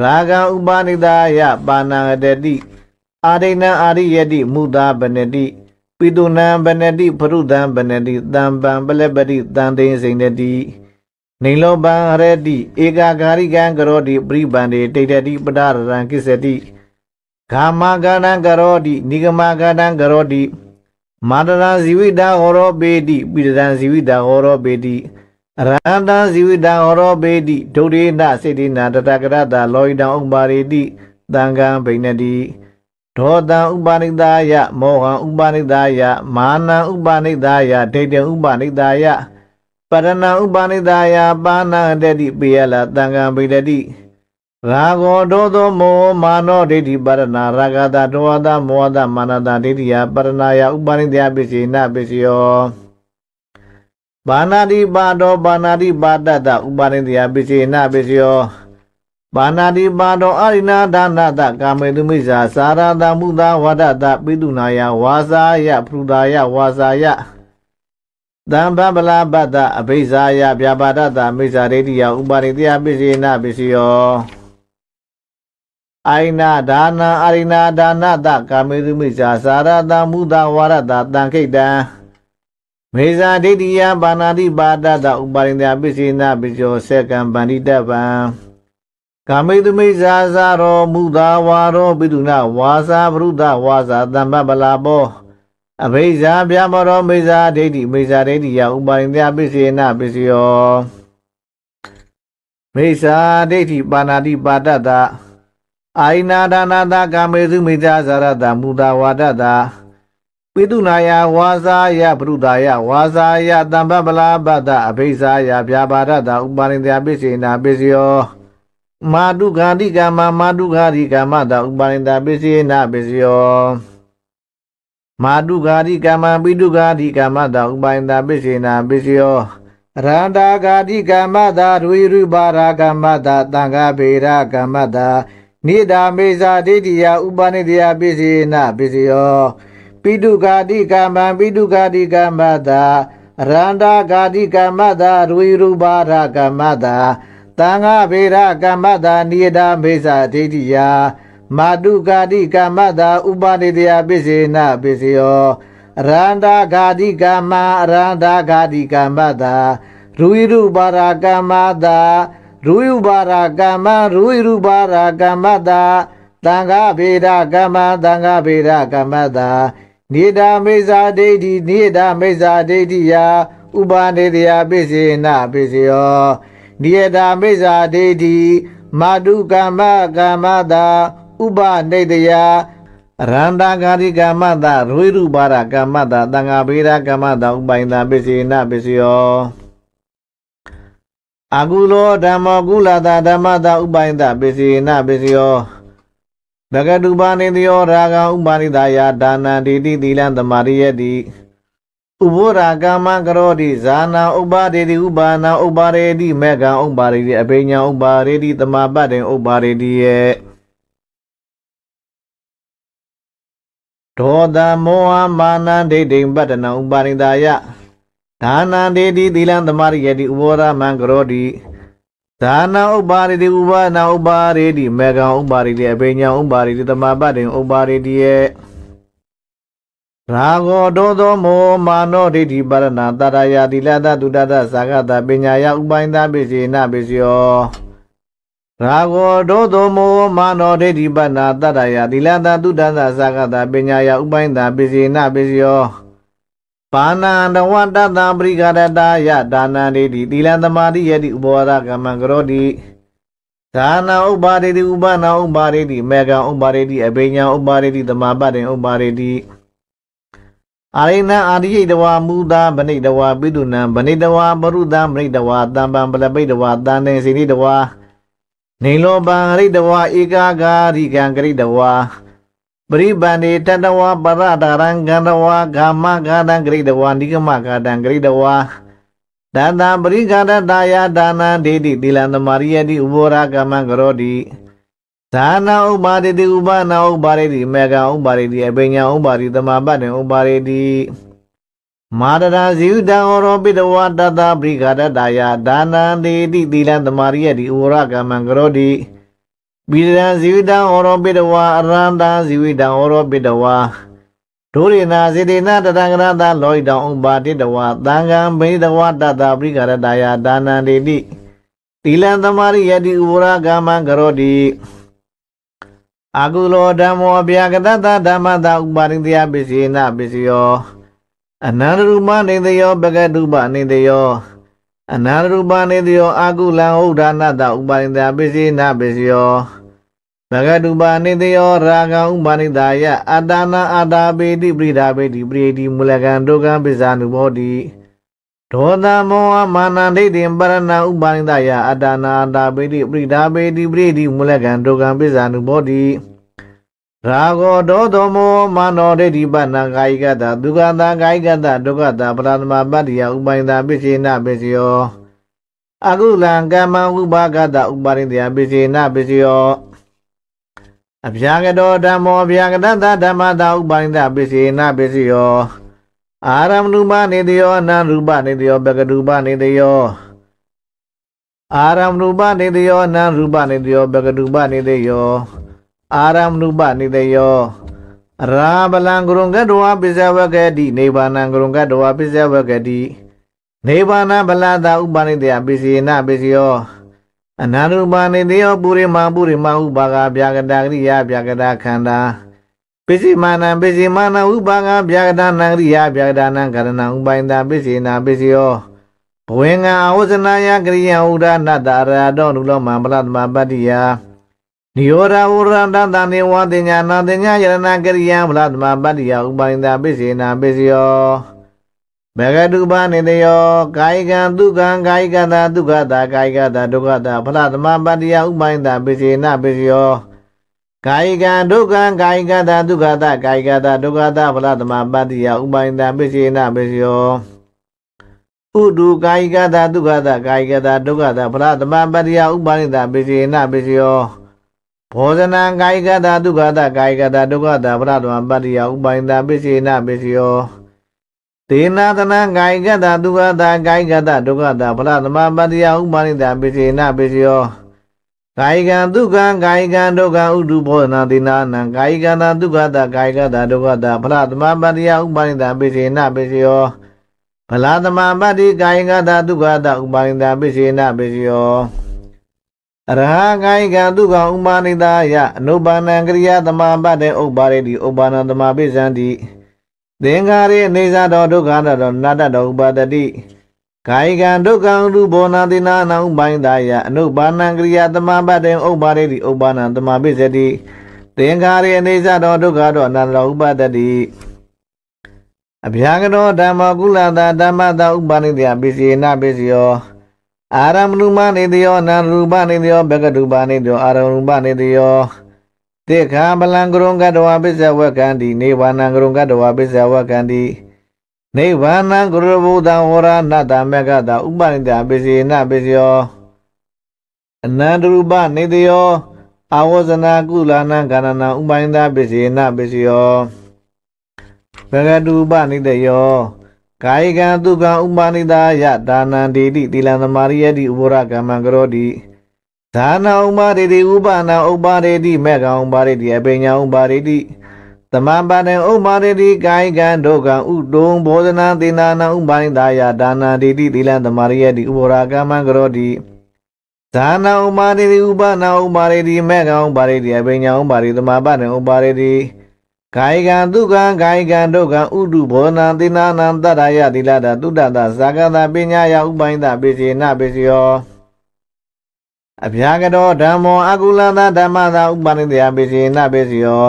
ရာဂံဥပါဒိတယပါဏဂတတိအာဒိဏံအာရိယတိမုသာဗနတိပိတုဏံဗနတိဖရုဒံဗနတိတံပံပလပတိတံတိစိန်တိနေလောပံရတိဧကာဂာရိကံကရောတိပရိပန္တိတိတတိပဒရံကိစ္စတိဂာမဂာဏံကရောတိနိဂမဂာဏံကရောတိမာတရာဇီဝိတာဟောရောပေတိပိတံဇီဝိတာဟောရောပေတိရဟန္တာဇီဝိတာဟောရောပေတိဒုဒေနစေတိနာတတကရတာလောဟိတံဥပါရိတိတံကံဗိနတိဒောတံဥပါနိတာယမောဟံဥပါနိတာယမာနံဥပါနိတာယဒိဋ္ဌံဥပါနိတာယပရဏံဥပါနိတာယပါဏတတိပေယလတံကံဗိတတိရာဂောဒေါသောမောမာနောဒိဋ္ဌိပါရဏရာဂတာဒေါသမောသမာနတာဒိဋ္ဌိယပါရဏယဥပါရိတယပစ္စေနပစ္စယောဘာနာတိပါတော်ဘာနာတိပါတတဥပါရိတယပစ္စေနပစ္စယောဘာနာတိပါတော်အရိနာဒါနတကာမေတုမိစ္ဆာသာရတမုသာဝဒတပိတုနာယဝါစာယဖရုဒါယဝါစာယတံဗဗလာပတ္တအဘိဇာယဗျာပါဒတမိစ္ဆာဒိဋ္ဌိယဥပါရိတယပစ္စေနပစ္စယောအိနာဒါနာအရိနာဒါနာတကာမေသူမိစာသာရတမုဒဝါရတတံခိတံမေဇာဒိဋ္ဌိယဘာနာတိပါဒတဥပါရိန္ဒပိစိနာပိကျောစေကံဗန္တိတပံကာမေသူမိစာသာရောမုဒဝါရောပိတုနာဝါစာပရုဒဝါစာသမ္ပပလာဘောအဘိဇာဗျာမရော မေဇာဒိဋ္ဌိမေဇာဒိဋ္ဌိယဥပါရိန္ဒပိစိနာပိစယောမေဇာဒိဋ္ဌိပါဏာတိပါဒတ္တအာယနာဒါနာတာကာမေစုမိတာဇာရတာမူတာဝါဒတာပိတုနာယဝါစာယပရုဒါယဝါစာယတံပပလာပတအဘိစာယဗျာပါဒတာဥပါရိတယပိစိနာပိစယောမာတုဂာတိကမမာတုဂာတိကမတာဥပါရိတပိစိနာပိစယောမာတုဂာတိကမပိတုဂာတိကမတာဥပါရိတပိစိနာပိစယောရန္တာဂာတိကမတာရူရူပါရာကမတာတံဃာဗေရာကမတာနိဒါမေဇာဒိဋ္ဌိယဥပနိတယပိစီနပိစီယောပိတုဂာတိကမ္မံပိတုဂာတိကမ္မတာရန္တာဂာတိကမ္မတာရူရူပါရကမ္မတာတံဃဗေရကမ္မတာနိဒါမေဇာဒိဋ္ဌိယမာတုဂာတိကမ္မတာဥပနိတယပိစီနပိစီယောရန္တာဂာတိကမ္မရန္တာဂာတိကမ္မတာရူရူပါရကမ္မတာရူယုပါရာကမ္မရူယုပါရာကမ္မတာတံဃာဗေဒကမ္မတံဃာဗေဒကမ္မတာနေတာမိစ္ဆာဒိဋ္ဌိနေတာမိစ္ဆာဒိဋ္ဌိယာဥပါဒေတယာပိစေနပိစယောနိယတာမိစ္ဆာဒိဋ္ဌိမာတုကမ္မကမ္မတာဥပနိတယာရန္တာဂာရိကမ္မတာရွေရူပါရကမ္မတာတံဃာဗေဒကမ္မတာဥပိုင်တာပိစေနပိစယောအာကုလောဓမ္မကုလတာဓမ္မတာဥပိုင်တာပစ္စည်းနာပစ္စယောဘဂတုပါနေတယောရာဂံဥပါရိတာယာဒါနံဒိတိသီလံသမာရိယတိဥဘောရာကမကရောတိဇာနာဥပါဒေတိဥပါဏဥပါရေတိမေကံဥပါရေတိအဘိညာဥပါရေတိတမပတ္တင်ဥပါရေတိယေဒောတမောဟမာနံဒိဋ္ဌိပတ္တနံဥပါရိတာယဒါနံဒေတိသီလံသမารယတိဥပောဓမံကရောတိဒါနဥပါရိတိဥပါဏဥပါရိတိမေကံဥပါရိတိအပိညာဥပါရိတိတမပတိဥပါရိတိယေရာဂောဒောသောမောမာနောဒိဋ္ဌိပါရဏတတရာတိလတတုတတသာဂတပညာယဥပိုင်းသပိစီနပိစီယောရာဂောဒောသောမောမာနောဒိဋ္ဌိပါဏတတရာတိလတတုတတသာဂတပညာယဥပိုင်းသပိစီနပိစီယောဘာနာတဝတတံပရိကရတယဒါနံဒိတိသီလသမာတိယတိဥပဝါဒကမံကရောတိဒါနာဥပါဒိတိဥပနာဥပါဒိတိမေကံဥပါဒိတိအဘိညာဥပါဒိတိသမာပတ္တင်ဥပါဒိတိအာရိဏအာရိယိတဝါမူတာဗနိတဝါပိတုဏံဗနိတဝါပရုသံမနိတဝါတံပံပလပိတဝါတန်တေစီနိတဝါနေလောပံရိတဝါဧကာဂာရိကံဂရိတဝါပရိပန္နေတတဝပရဒရံကန္တဝါကာမကာတံဂရိတဝါနိကမကာတံဂရိတဝါတတံပရိကန္တတာယဒါနံဒေတိတိလံသမရိယတိဥဘောရကမံကရောတိဒါနဥပါဒိတိဥပနာဥပါရိတိမေကံဥပါရိတိအပညာဥပါရိတမပတ်တံဥပါရိတိမာဒရာဇိဥတံဩရောပိတဝတတပရိကန္တတာယဒါနံဒေတိတိလံသမရိယတိဥဘောရကမံကရောတိဘိဒရာဇီဝတံဩရောပိတဝါအရန္တာဇီဝတံဩရောပိတဝါဒုရိနာဇေတိနာတတံကရတာလောဟိတံဥပါတိတဝါသံဃံဘိတဝါတတပရိကရတယာဒါနန္တိတိသီလံသမารိယတိဥပရာဂမံကရောတိအာကုလောဓမ္မောဗျာကတတဓမ္မတာဥပါရိတယပစ္စေနပစ္စယောအနန္တရူပနေတယောပကတုပနေတယောအနန္တရူပနေတယောအာကုလံဥဒ္ဒါနတဥပါရိတယပစ္စေနပစ္စယောဘဂတုပါနိတယောရာဂံဥပါနိတာယအတာနာအတာပေတိပရိဒါပေတိပရိတိမူလကံဒုက္ခပစ္ဆာနုဘောတိဒေါသမောဟမာနန္ဒိတိပရဏဥပါနိတယအတာနာအတာပေတိပရိဒါပေတိပရိတိမူလကံဒုက္ခပစ္ဆာနုဘောတိရာဂောဒေါသမောမာနောဒိဋ္ဌိပဏ္ဏကာယကတဒုက္ခတာကာယကတဒုက္ခတာပရသမပတ္တိယဥပါနိတာပိစိဏပိစယောအကုလံကမ္မဥပါကတဥပါရိတယပိစိဏပိစယောအဗျာကတောဓမ္မောအဗျာကတသဓမ္မတာဥပါရိသပိစိနပိစိယော အာရမဏုပနေတယောအနံရူပနေတယောပကတုပနေတယောအာရမဏုပနေတယောအနံရူပနေတယောပကတုပနေတယောအာရမဏုပနေတယောရာဘလံကရုံကတဝပိဇဝကတိနိဗ္ဗာန်ကရုံကတဝပိဇဝကတိနိဗ္ဗာန်ဗလာတာဥပါရိတယပိစိနပိစိယောအနာရူပနိတယောပုရိမာပုရိမာဥပါကဗျာကတာကရိယာဗျာကတာခန္ဓာပိစိမာနံပိစိမာနဥပါကဗျာကတာနံကရိယာဗျာကတာနံကရဏဥပိုင်တာပိစိနာပိစိယောဘဝေငါအဝဇနာယကရိယဥဒနာတရာတောနုလောမံပလတမပတ္တိယာနိယောရာဝရဏတနေဝတိညာနာတိညာယရဏကရိယံပလတမပတ္တိယာဥပိုင်တာပိစိနာပိစိယောဘဂတုပနိတယောကာယကံဒုက္ခံကာယကတာဒုက္ခတာကာယကတာဒုက္ခတာဖလသမပတ္တိယဥပိုင်းတာပိစေနပိစယောကာယကံဒုက္ခံကာယကတာဒုက္ခတာကာယကတာဒုက္ခတာဖလသမပတ္တိယဥပိုင်းတာပိစေနပိစယောဥဒုကာယကတာဒုက္ခတာကာယကတာဒုက္ခတာဖလသမပတ္တိယဥပိုင်းတာပိစေနပိစယောဘောဇနံကာယကတာဒုက္ခတာကာယကတာဒုက္ခတာဖလသမပတ္တိယဥပိုင်းတာပိစေနပိစယောဒေနာသနာဂိုင်ကတဒုက္ခတာဂိုင်ကတဒုက္ခတာဗလသမပတ္တိယဥပါနိတပိစိနပိစယောကာယကံဒုက္ခကာယကံဒုက္ခဥဒုဘောနာတိနာနံကာယကံဒုက္ခတာကာယကတာဒုက္ခတာဖလသမပတ္တိယဥပါရိတံပိစေနပိစယောဖလသမပတ္တိကာယကတာဒုက္ခတာဥပါရိတံပိစေနပိစယောအရဟကာယကံဒုက္ခဥပါရိတယအနုပါဏံကရိယသမပတ္တေဥပါရိတိဥပါဏသမပိစံတိသင်္ခါရေအနေစာတော်ဒုက္ခတော်နာတတော်ဥပါတတိကာယကံဒုက္ခံရူဘောနာတိနာနံပိုင်းသာယအနုပါဏံကရိယာတမပတ္တေဥပါရေတိဥပါဏံတမပိစတိသင်္ခါရေအနေစာတော်ဒုက္ခတော်အနန္တဥပါတတိအဗျာကတော်ဓမ္မကုလတာဓမ္မတာဥပါနိတယပိစီနာပိစီယောအာရမဏုမနေတယောအနန္တရူပနေတယောဘဂတုပါနေတယောအာရမဏုပနေတယောတေခာပလံကရုံကတဝပစ္စဝကံတိနိဗ္ဗာန်ကရုံကတဝပစ္စဝကံတိနိဗ္ဗာန်ကရဗုဒ္ဓဝရဏတမေကတာဥပနိတပစ္စေနပစ္စယောအနန္တရူပနေတယောအာဝဇနာကုလနာကန္နာဥပနိတပစ္စေနပစ္စယောဘဂတုပနိတယောကာယကံဒုက္ခဥပနိတာယဒါနံဒေတိတိလံသမารယတိဥပရကမံကရောတိဒါနာဥပါရေတိဥပနာဥပါရေတိမေကံဥပါရေတိအပညာဥပါရေတိသမံပါဏံဥပါရေတိကာယကံဒုက္ခံဥတုံဘောဇနာသေနာနာဥပါရိတာယဒါနာတိတိသီလံသမารယတိဥပောရာကမံကရောတိဒါနာဥပါရေတိဥပနာဥပါရေတိမေကံဥပါရေတိအပညာဥပါရေသမံပါဏံဥပါရေတိကာယကံဒုက္ခံကာယကံဒုက္ခံဥတုဘောနာသေနာနာတတ္တယသီလတာတုတ္တတာဇာကတာပညာယဥပိုင်းတာပိစေနာပိစယောအဗျာကတောဓမ္မောအကုလသဓမ္မသာဥပါနိတယပိစီနပိစီယော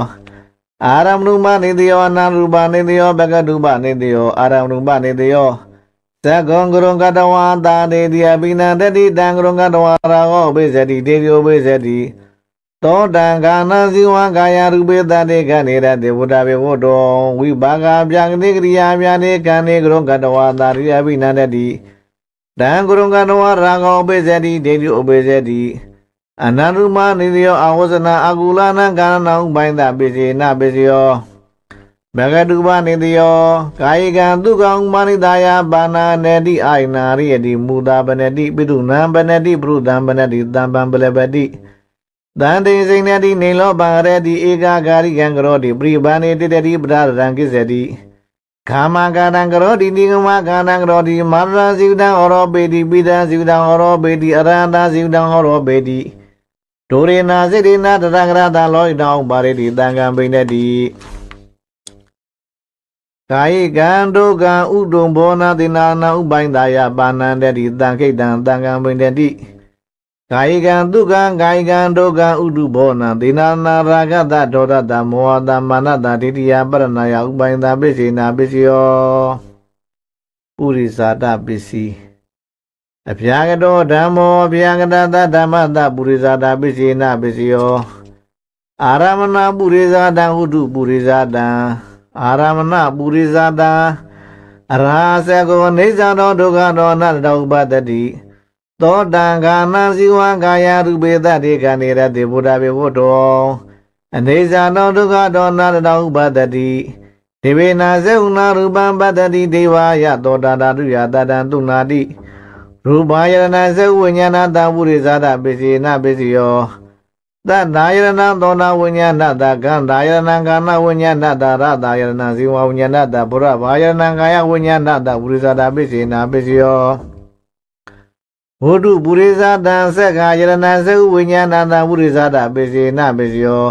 အာရမဏုမနိတယောအနန္တရူပနိတယောဘဂတုပနိတယောအာရမဏုမနိတယောသက္ကုံကရုံကတဝါတာနေတိယပိနံတတိတံကရုံကတဝါရာဟောပိစတိတေယောပိစတိသောတံကာဏဇိဝံကာယရူပေတတေကနေရတေဝတဘေဝတောဝိဘာဂဗျာကတိကရိယာဗျာနေကံနေကရုံကတဝါတာရိယပိနံတတိတံကရုံကနဝရာဂောပိစေတိဒေတုအပိစေတိအနန္တမနိယောအဝဇနာအကူလာနံကာဏံဘိုင်းတာပိစေနာပိစေယောဘဂတုပနိတယောကာယကံသူကောင်မာနိတာယဘာနာနေတိအိုင်နာရိယတိမူတာပနတိပိတုနံပနတိပရုဒံပနတိတံပံပလပတိတန်တေစိန်နတိနေလောပါရတိဧကာဂာရိကံကရောတိပရိဘာနေတတတိပဒရံကိစ္စတိကာမကာတံကရောတိတိကမကာတံကရောတိမာရဇိဝတံဟောရောပေတိပိတံဇိဝတံဟောရောပေတိအရဟတဇိဝတံဟောရောပေတိဒိုရေနာစိတေနာတရကရတလောယတံပါရေတိတံကံပိနေတိကာယေကံဒုကံဥဒုံဘောနာတိနာနာဥပိုင်းတာယပါဏန္တတိတံခိတံတံကံပိနေတိကာယကံဒုက္ခံကာယကံဒုက္ခံဥဒုဘောနံဒေနာနာရာဂတဒေါရတမောဟတမာနတဒိတိယပရဏယဥပိုင်တာပိစိနာပိစယောပုရိဇာတပစ္စည်းအဗျာကတောဓမ္မောအဗျာကတသဓမ္မတပုရိဇာတပိစိနာပိစယောအာရမဏပုရိဇာတံဥဒုပုရိဇာတံအာရမဏပုရိဇာတံအရာစကောနေဇာတော်ဒုက္ခတော်အနတ္တဥပတ္တိသောတံခါနံဇီဝံကာယရူပေတတေကံနေရတေဘုဒ္ဓဘေဝတောအနေဇာနောဒုက္ခဒေါနာတောဥပတတိဒေဝေနာဇေဥနာရူပံပတ္တိဒေဝာယသောတာတာတုယတတံတုနာတိရူပါယရဏဇေဝိညာဏတံဝုရိဇာတပိစီနပိစီယောသတ္တာယရဏသောနာဝိညာဏတကံဒါယရဏကာဏဝိညာဏတရတာယရဏဇီဝဝိညာဏတဘုရဘာယရဏကာယဝိညာဏတဝုရိဇာတပိစီနပိစီယောဝတုပုရိသတံသက္ခာယရဏံသေဥဝိညာဏတံပုရိသတပိစိဏပိစယော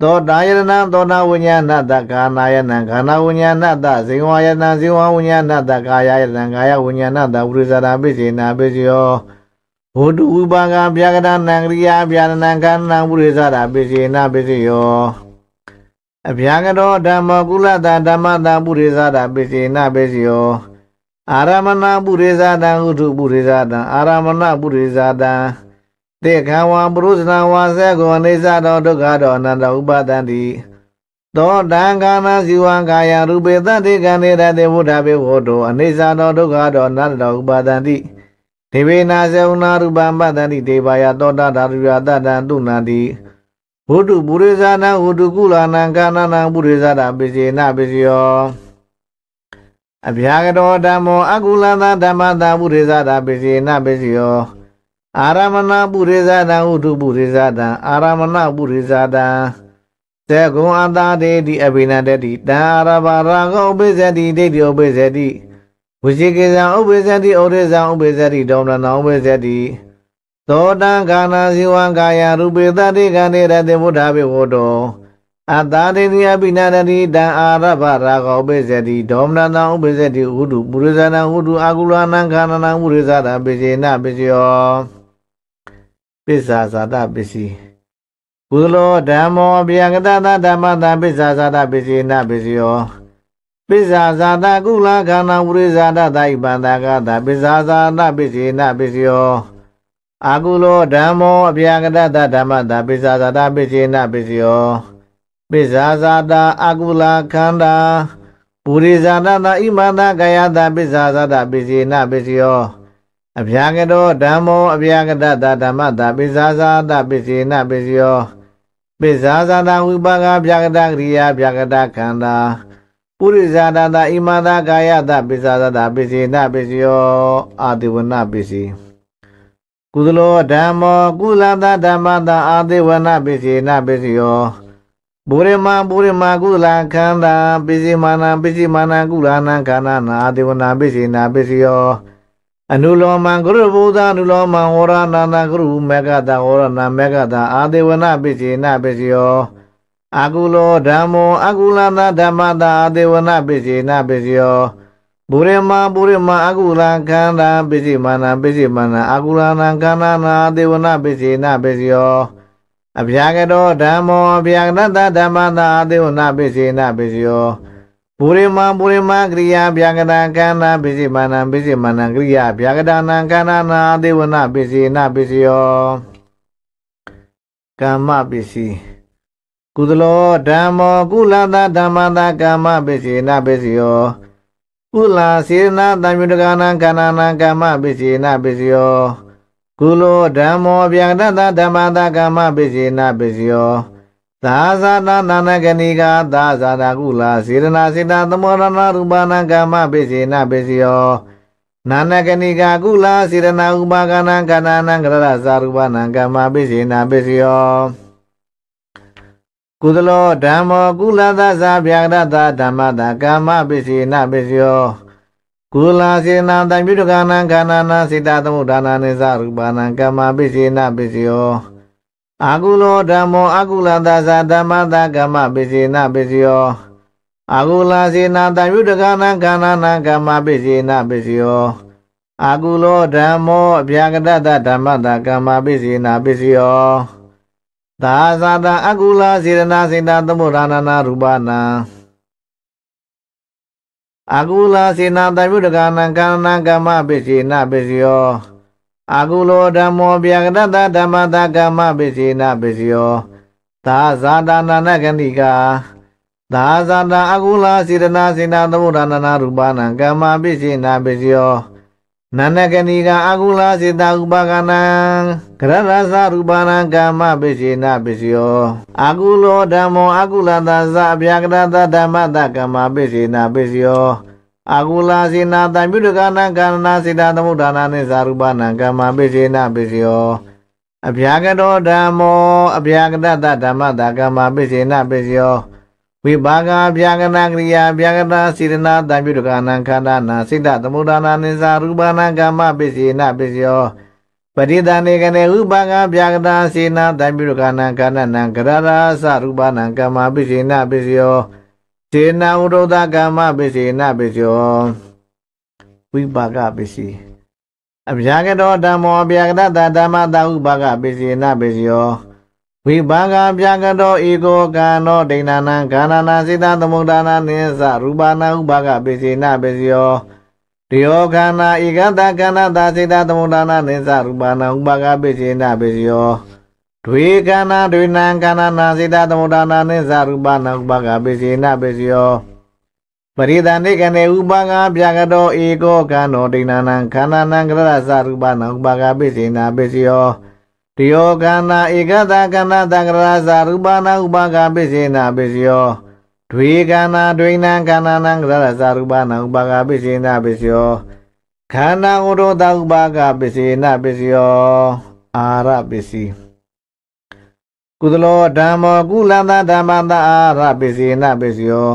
သောတာယရဏံသောတာဝိညာဏတကာနာယနံကာနာဝိညာဏတဇေဝယနံဇေဝဝိညာဏတကာယယနံကာယဝိညာဏတပုရိသတပိစိဏပိစယောဝတုဝိပါကဗျာကရဏံကရိယာဗျာဏံကန္နံပုရိသတပိစိဏပိစယောအဗျာကရောဓမ္မကုလတဓမ္မတပုရိသတပိစိဏပိစယောအာရမဏပုရိသတံဥထုပုရိသတံအာရမဏပုရိသတံတေခဝံပုရုဇဏဝါစေကောအိသတောဒုက္ခတောအနန္တဥပါဒံတိသောတံကာမဇီဝံကာယရူပေသတိကံနေရတေဘုဒ္ဓဘေဝတောအိသတောဒုက္ခတောအနန္တဥပါဒံတိဒေဝေနာဇေဝနာရူပံပတ္တတိဒေဝါယသောတတာရူယတတံတုနာတိဝုတုပုရိသနာဝုတုကုလနာကာနနာပုရိသတာပိစေနာပိစယောအဗျာကတော်ဓမ္မော အကုလသဓမ္မတာပုရိသတာပိစိနပိစိယောအာရမဏပုရိသတာဥထုပုရိသတာအာရမဏပုရိသတာသေဂုံအတာတေတိအဘိနတတိတံအာရဘာရာဂဥပိသတိဒိဋ္ဌိဥပိသတိဝစီကေဇံဥပိသတိဩရိဇံဥပိသတိဒေါမနဥပိသတိသောတံခန္ဓာဇီဝံကာယရူပေတတိကံနေရတေဘုဒ္ဓဘေဝတောအတာဒိတိယပိဏတတိတံအာရဗရာဂောပိစတိဒေါမနတံဥပိစတိဥဒုပုရိသနာဥဒုအာကုလနံခန္နံဥရိသတာပိစေနပိစယောပိစ္ဆာဇာတပိစီကုသလောဓမ္မောဗျာကတတဓမ္မတပိစ္ဆာဇာတပိစေနပိစယောပိစ္ဆာဇာတကုလခန္နံဥရိသတာတိပန္တကတပိစ္ဆာဇာတပိစေနပိစယောအာကုလောဓမ္မောအဗျာကတတဓမ္မတပိစ္ဆာဇာတပိစေနပိစယော bezazada agula kanda purizana na imana gayada bezazada bezina bezio abhyagado dhammo abhyagada da dhamma da bezazada bezina bezio bezazada vibhaga abhyagada kriya abhyagada kanda purizana na imana gayada bezazada bezina bezio adivana bezi kudlo dhammo kulanda dhamma da adivana bezina bezio ဗုရမဗုရမကုလခန္ဓာပိစိမာနပိစိမာနကုလနာခန္ဓာနာဒေဝနာပိစိနာပိစိယောအနုလောမံကုရဘုဒ္ဓအနုလောမံဝရဏန္တကုရုမေကတာဝရဏမေကတာအာဒေဝနာပိစိနာပိစိယောအကုလောဓမ္မောအကုလနာဓမ္မတာအာဒေဝနာပိစိနာပိစိယောဗုရမဗုရမအကုလခန္ဓာပိစိမာနပိစိမာနအကုလနာခန္ဓာနာဒေဝနာပိစိနာပိစိယောအဗျာကတောဓမ္မောအဗျာကတတဓမ္မတာအသေဝနာပိစိနာပိစယောပုရိမပုရိမကရိယာဗျာကတံကန္နာပိစိမနံပိစိမနံကရိယာဗျာကတနံကန္နာနာအသေဝနာပိစိနာပိစယောကာမပိစိကုသလောဓမ္မော ကုလတာဓမ္မတာကာမပိစိနာပိစယောကုလစေနာတံမြုတကနာကန္နာနာကာမပိစိနာပိစယောကုလောဓမ္မောဗျာဒတဓမ္မတာကမ္မပစ္စေနာပစ္စယောသာသနာနာနကဏိကာသာသနာကုလာစေတနာစေတသမောရဏရူပနာကမ္မပစ္စေနာပစ္စယောနာနကဏိကာကုလာစေတနာဥပါကနာကနာနံကရရသာရူပနာကမ္မပစ္စေနာပစ္စယောကုသလောဓမ္မောကုလသသဗျာဒတဓမ္မတာကမ္မပစ္စေနာပစ္စယောကုလာစေနာတံပြုတကနာခန္ဓာနာစေတသမုဒ္ဒါနာနိသရူပနာကမ္မပစ္စေနာပစ္စယောအာကုလောဓမ္မောအာကုလန္တသာဓမ္မတာကမ္မပစ္စေနာပစ္စယောအာကုလာစေနာတံပြုတကနာခန္ဓာနာကမ္မပစ္စေနာပစ္စယောအာကုလောဓမ္မောအဗျာကတတဓမ္မတာကမ္မပစ္စေနာပစ္စယောသာသာတအကုလာစေရနာစေတသမုဒ္ဒါနာရူပနာအာကုလာစေနာတယုတကနံကန္နံကမ္မပိစေနာပိစယောအာကုလောဓမ္မောပြကတတဓမ္မတာကမ္မပိစေနာပိစယောသာဇာတာနာနကန္တိကာသာဇာတာအာကုလာစေတနာစေနာသမုဒ္ဒနာရူပနာကမ္မပိစေနာပိစယောနန္နကဏီကအကုလာစေတဥပါကနာကရရသရူပနာကာမပိစေနပိစယောအကုလောဓမ္မောအကုလသသအဗျာကရသဓမ္မတကမပိစေနပိစယောအကုလာစေနာတံပြုတကနာကာရဏစေတသမုဒ္ဒနာနိသရူပနာကာမပိစေနပိစယောအဗျာကရောဓမ္မောအဗျာကရသဓမ္မတကမပိစေနပိစယောဝိပါကဗျာကနာကရိယာဗျာကနာစေတနာတံပြုတကနာခန္ဓာနာစိတ်သမုဒ္ဒနာနိစာရူပနာကမ္မပစ္စေနပစ္စယောပရိဒဏေကနေဥပါကဗျာကနာစေနာတံပြုတကနာခန္ဓာနာကရရာသရူပနာကမ္မပစ္စေနပစ္စယောစေနာဥဒ္ဒကမ္မပစ္စေနပစ္စယောဝိပါကပစ္စည်းအဗျာကတော်ဓမ္မောအဗျာကတဓမ္မတာဥပါကပစ္စေနပစ္စယောဝိပါကပြကတော်ဧကောကံတော်ဒိဏနာဂာဏနာစေတသမုဒ္ဒနာနိသရူပနာဥပါကပိစိနပိစယောတယောကနာဧကတကနာသာစေတသမုဒ္ဒနာနိသရူပနာဥပါကပိစိနပိစယောဒွေကနာဒွေနံကနာနာစေတသမုဒ္ဒနာနိသရူပနာဥပါကပိစိနပိစယောပရိဒဏိကနေဥပါကပြကတော်ဧကောကံတော်ဒိဏနာခန္ဓာနံကရသရူပနာဥပါကပိစိနပိစယောတယောကနာဧကတကနာတကရာဇာရူပနာဥပါကပိစေနာပိစယောဒွေကနာဒွိနံကနာနံကရာဇာရူပနာဥပါကပိစေနာပိစယောခန္ဓာကိုယ်တော်တဥပါကပိစေနာပိစယောအာရပိစီကုသလောဓမ္မောကုလန္တဓမ္မန္တအာရပိစေနာပိစယော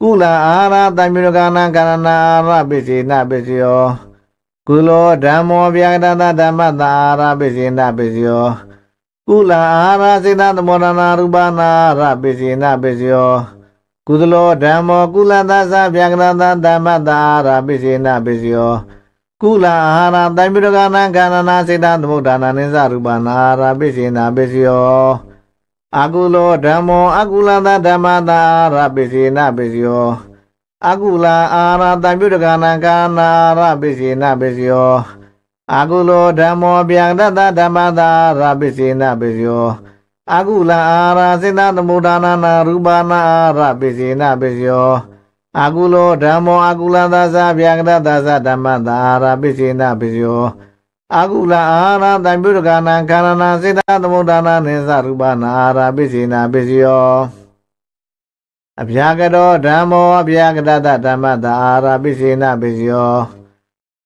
ကုလအာရတံမြုကနာကရဏာရပိစေနာပိစယောကုလောဓမ္မောဗျာဒတဓမ္မတာရပိစိဏပိစယောကုလအာရစေနသမောဒနာရူပနာရပိစိဏပိစယောကုသလောဓမ္မောကုလသသဗျာကရတဓမ္မတာရပိစိဏပိစယောကုလအာရတိုင်ပြုရကနာကန္နာစေတသမုဒ္ဒနာနိသရူပနာရပိစိဏပိစယောအကုလောဓမ္မောအကုလသဓမ္မတာရပိစိဏပိစယောအကုလာအာရတံပြုတကနာကာနာရပိစီနာပိစီယောအကုလောဓမ္မောပြံတတဓမ္မတာရပိစီနာပိစီယောအကုလာအာရစိတသမုဒ္ဒနာနာရူပနာအာရပိစီနာပိစီယောအကုလောဓမ္မောအကုလသသဗျာကတသသဓမ္မတာအာရပိစီနာပိစီယောအကုလအာရတံပြုတကနာကာရနာစိတသမုဒ္ဒနာနိသရူပနာအာရပိစီနာပိစီယောအဗျာကတော်ဓမ္မောအဗျာကတတဓမ္မတာအာရပိစေနပိစယော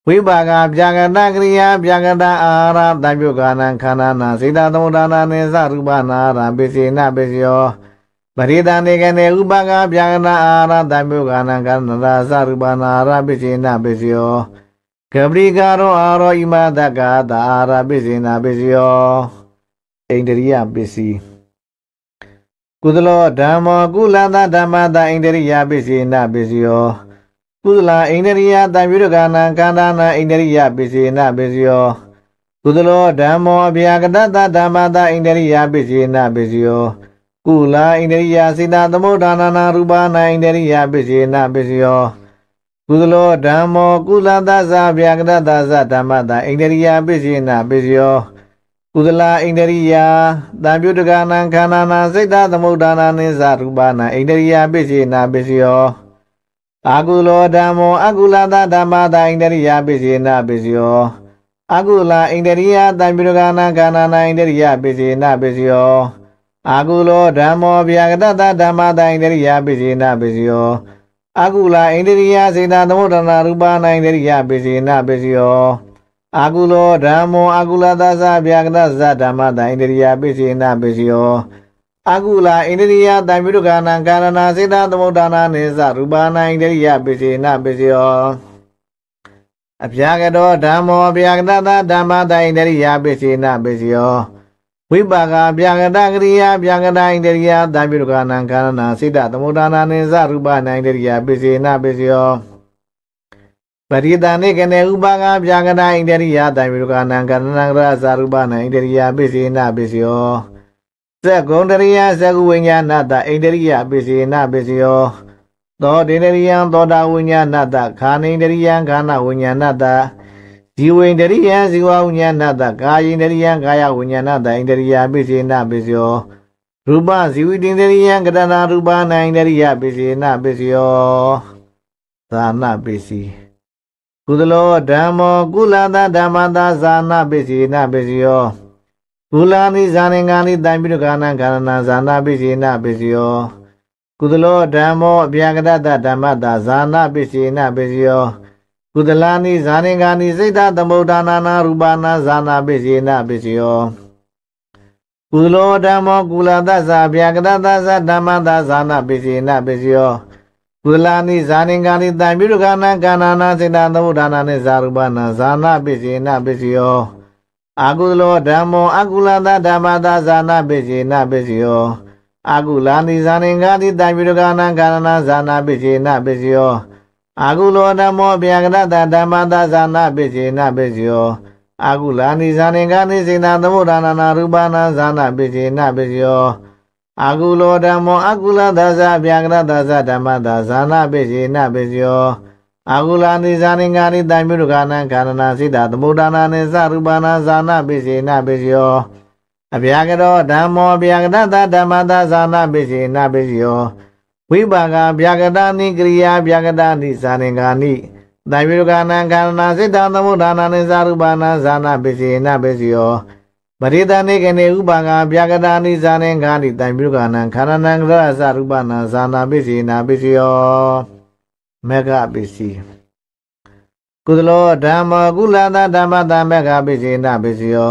ဝိပါကဗျာကတကရိယာဗျာကတ အာရတံပြုကာဏံခန္ဓာနာစေတသမုဒါနာနိသရူပနာရပိစေနပိစယောပရိဒံနေကနေဥပကဗျာကနာအာရတံပြုကာဏံကန္နာသရူပနာရပိစေနပိစယောကပရိကာရောအာရောဣမတကာတာအာရပိစေနပိစယောဣန္ဒြိယပစ္စည်းကုသလောဓမ္မောကုလသဓမ္မတဣန္ဒရိယပိစိဏပိစိယောကုသလဣန္ဒရိယတံပြုရကနံကန္တာနာဣန္ဒရိယပိစိဏပိစိယောကုသလောဓမ္မောဗျာကတတဓမ္မတဣန္ဒရိယပိစိဏပိစိယောကုလဣန္ဒရိယစိတသမုဒ္ဒနာနာရူပနာဣန္ဒရိယပိစိဏပိစိယောကုသလောဓမ္မောကုလသသဗျာကတတသဓမ္မတဣန္ဒရိယပိစိဏပိစိယောကုသလာဣန္ဒရိယာတံပြုတကနာခန္ဓာနာစိတ်တသမုဒ္ဒါနာနိသရူပနာဣန္ဒရိယာပိစေနာပိစယောအာကုလောဓမ္မောအကုလသဓမ္မတာဣန္ဒရိယာပိစေနာပိစယောအာကုလာဣန္ဒရိယာတံပြုတကနာခန္ဓာနာဣန္ဒရိယာပိစေနာပိစယောအာကုလောဓမ္မောဗျာကတတဓမ္မတာဣန္ဒရိယာပိစေနာပိစယောအာကုလာဣန္ဒရိယာစေနာသမုဒ္ဒါနာရူပနာဣန္ဒရိယာပိစေနာပိစယောအာကုလောဓမ္မောအာကုလသသဗျာကတသဓမ္မတံဣန္ဒိယပိစိဏပိစိယောအာကုလာဣန္ဒိယတံပြုတကနာကာရဏစေတသမုဒ္ဒနာနေသရူပနာဣန္ဒိယပိစိဏပိစိယောအဗျာကတောဓမ္မောဗျာကတသဓမ္မတံဣန္ဒိယပိစိဏပိစိယောဝိပါကဗျာကတကရိယာဗျာကတဣန္ဒိယတံပြုတကနာကာရဏစေတသမုဒ္ဒနာနေသရူပနာဣန္ဒိယပိစိဏပိစိယောရိတန်နေကနေဥပါကဗျာကနာဣန္ဒရိယတံဝိရကနံကရဏံကရသာရူပနံဣန္ဒရိယပိစိဏပိစယောသက္ကုံတရိယသက္ကုဝိညာဏတဣန္ဒရိယပိစိဏပိစယောသောဒိန္ဒရိယံသောတာဝိညာဏတခာနိန္ဒရိယံခာနဝိညာဏတဇီဝိန္ဒရိယံဇီဝဝိညာဏတကာယိန္ဒရိယံကာယဝိညာဏတဣန္ဒရိယပိစိဏပိစယောရူပဇီဝိတင်္ဒရိယံကရဏရူပနံဣန္ဒရိယပိစိဏပိစယောသာနာပိစီကုသလောဓမ္မော ကုလသဓမ္မသာဇာနာပိစီနာပိစီယောကုလာနိဇာနေငါနိတိုင်ပိရကာနံခန္ဓာဇာနာပိစီနာပိစီယောကုသလောဓမ္မောအပြာကတတဓမ္မတာဇာနာပိစီနာပိစီယောကုသလာနိဇာနေငါနိစိတ်တသမုဒ္ဒနာနာရူပနာဇာနာပိစီနာပိစီယောကုသလောဓမ္မောကုလသဇာအပြာကတသဇာဓမ္မတာဇာနာပိစီနာပိစီယောဝေလာနိဇာနိကာနိတံပြုရကနာကာနာနာစေနာသမုဒ္ဒနာနိဇာရူပနာဇာနာပိစေနာပိစီယောအာကုလောဓမ္မောအာကုလသဓမ္မသာဇာနာပိစေနာပိစီယောအာကုလာနိဇာနိကာနိတံပြုရကနာကာနာနာဇာနာပိစေနာပိစီယောအာကုလောဓမ္မောဗျာကရတဓမ္မသာဇာနာပိစေနာပိစီယောအာကုလာနိဇာနိကာနိစေနာသမုဒ္ဒနာနာရူပနာဇာနာပိစေနာပိစီယောအာကုလောဓမ္မောအာကုလသဇာဗျာကရသဇာဓမ္မသဇာနာပိစိနပိစယောအာကုလာနိဇာနိငါနိတိုင်မြုခာနံခန္ဓနာစိတသမုဒ္ဒနာနိသရူပနာဇာနာပိစိနပိစယောအဗျာကရောဓမ္မောဗျာကရသဓမ္မသဇာနာပိစိနပိစယောဝိပါကဗျာကတာနိကရိယာဗျာကတာနိဇာနိငါနိတိုင်မြုခာနံခန္ဓနာစိတသမုဒ္ဒနာနိသရူပနာဇာနာပိစိနပိစယောပရိသနေကနေဥပါကဗျာကတာနိဇာနေခာတိတိုင်ပြုကနံခန္ဓာနံကရသရူပနံဇာနာပိစီနာပိစီယောမေဃပိစီကုသလောဓမ္မကုလသာဓမ္မတာမေဃပိစီနာပိစီယော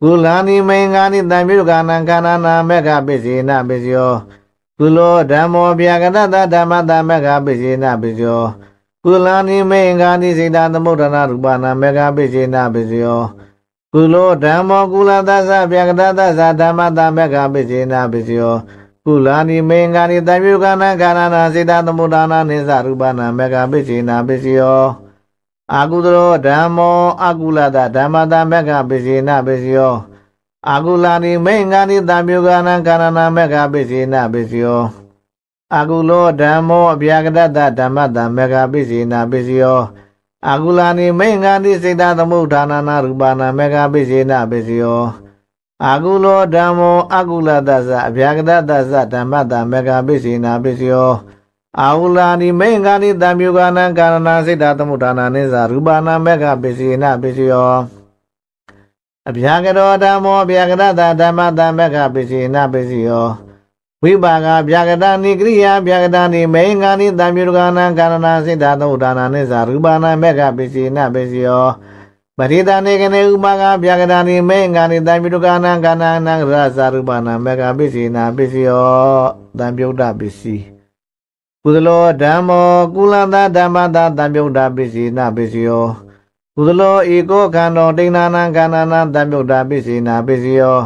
ကုလန္ဒီမေင္ကာနိတံပြုကနံခန္ဓာနာမေဃပိစီနာပိစီယောကုလောဓမ္မောဗျာကတတဓမ္မတာမေဃပိစီနာပိစီယောကုလန္ဒီမေင္ကာနိစေတသမုဒ္ဒနာရူပနာမေဃပိစီနာပိစီယောကုလောဓမ္မောကုလသသဗျာကတသသဓမ္မတမေကပိစိနာပိစယောကုလာနိမေင္ကာနိတယုကနာကာရနာစေတသမုဒါနာနိသရူပနာမေကပိစိနာပိစယောအာကုသရောဓမ္မောအကုလသဓမ္မတမေကပိစိနာပိစယောအာကုလာနိမေင္ကာနိတယုကနာကာရနာမေကပိစိနာပိစယောအာကုလောဓမ္မောအဗျာကတသဓမ္မတမေကပိစိနာပိစယောအာကုလာနိမေငါတိစိတ်တသမုဋ္ဌာနာနာရူပနာမေဃပိစေနပိစယောအာကုလောဓမ္မောအာကုလတသအဗျာကတတသဓမ္မတမေဃပိစေနပိစယောအာဟုလာနိမေငါနိတံမြုကာနံကာရဏစိတ်တသမုဋ္ဌာနာနိသရူပနာမေဃပိစေနပိစယောအဗျာကရောဓမ္မောအဗျာကတတဓမ္မတမေဃပိစေနပိစယောဝိပါကဗျာကတာနိကရိယာဗျာကတာနိမေငါနိတံမြုကနာကာရဏစိတ္တသုဒ္ဒါနာနိသာရူပနာမေကပိစီနပိစီယောပရိဒာနေကနေဥပါကဗျာကတာနိမေငါနိတံမြုကနာကာနာနာရသာရူပနာမေကပိစီနာပိစီယောတံပြုဒ္ဒပိစီကုသလောဓမ္မောကုလန္တဓမ္မတာတံပြုဒ္ဒပိစီနာပိစီယောကုသလောဧကောခန္ဓောတိဏနာကာနာနာတံပြုဒ္ဒပိစီနာပိစီယော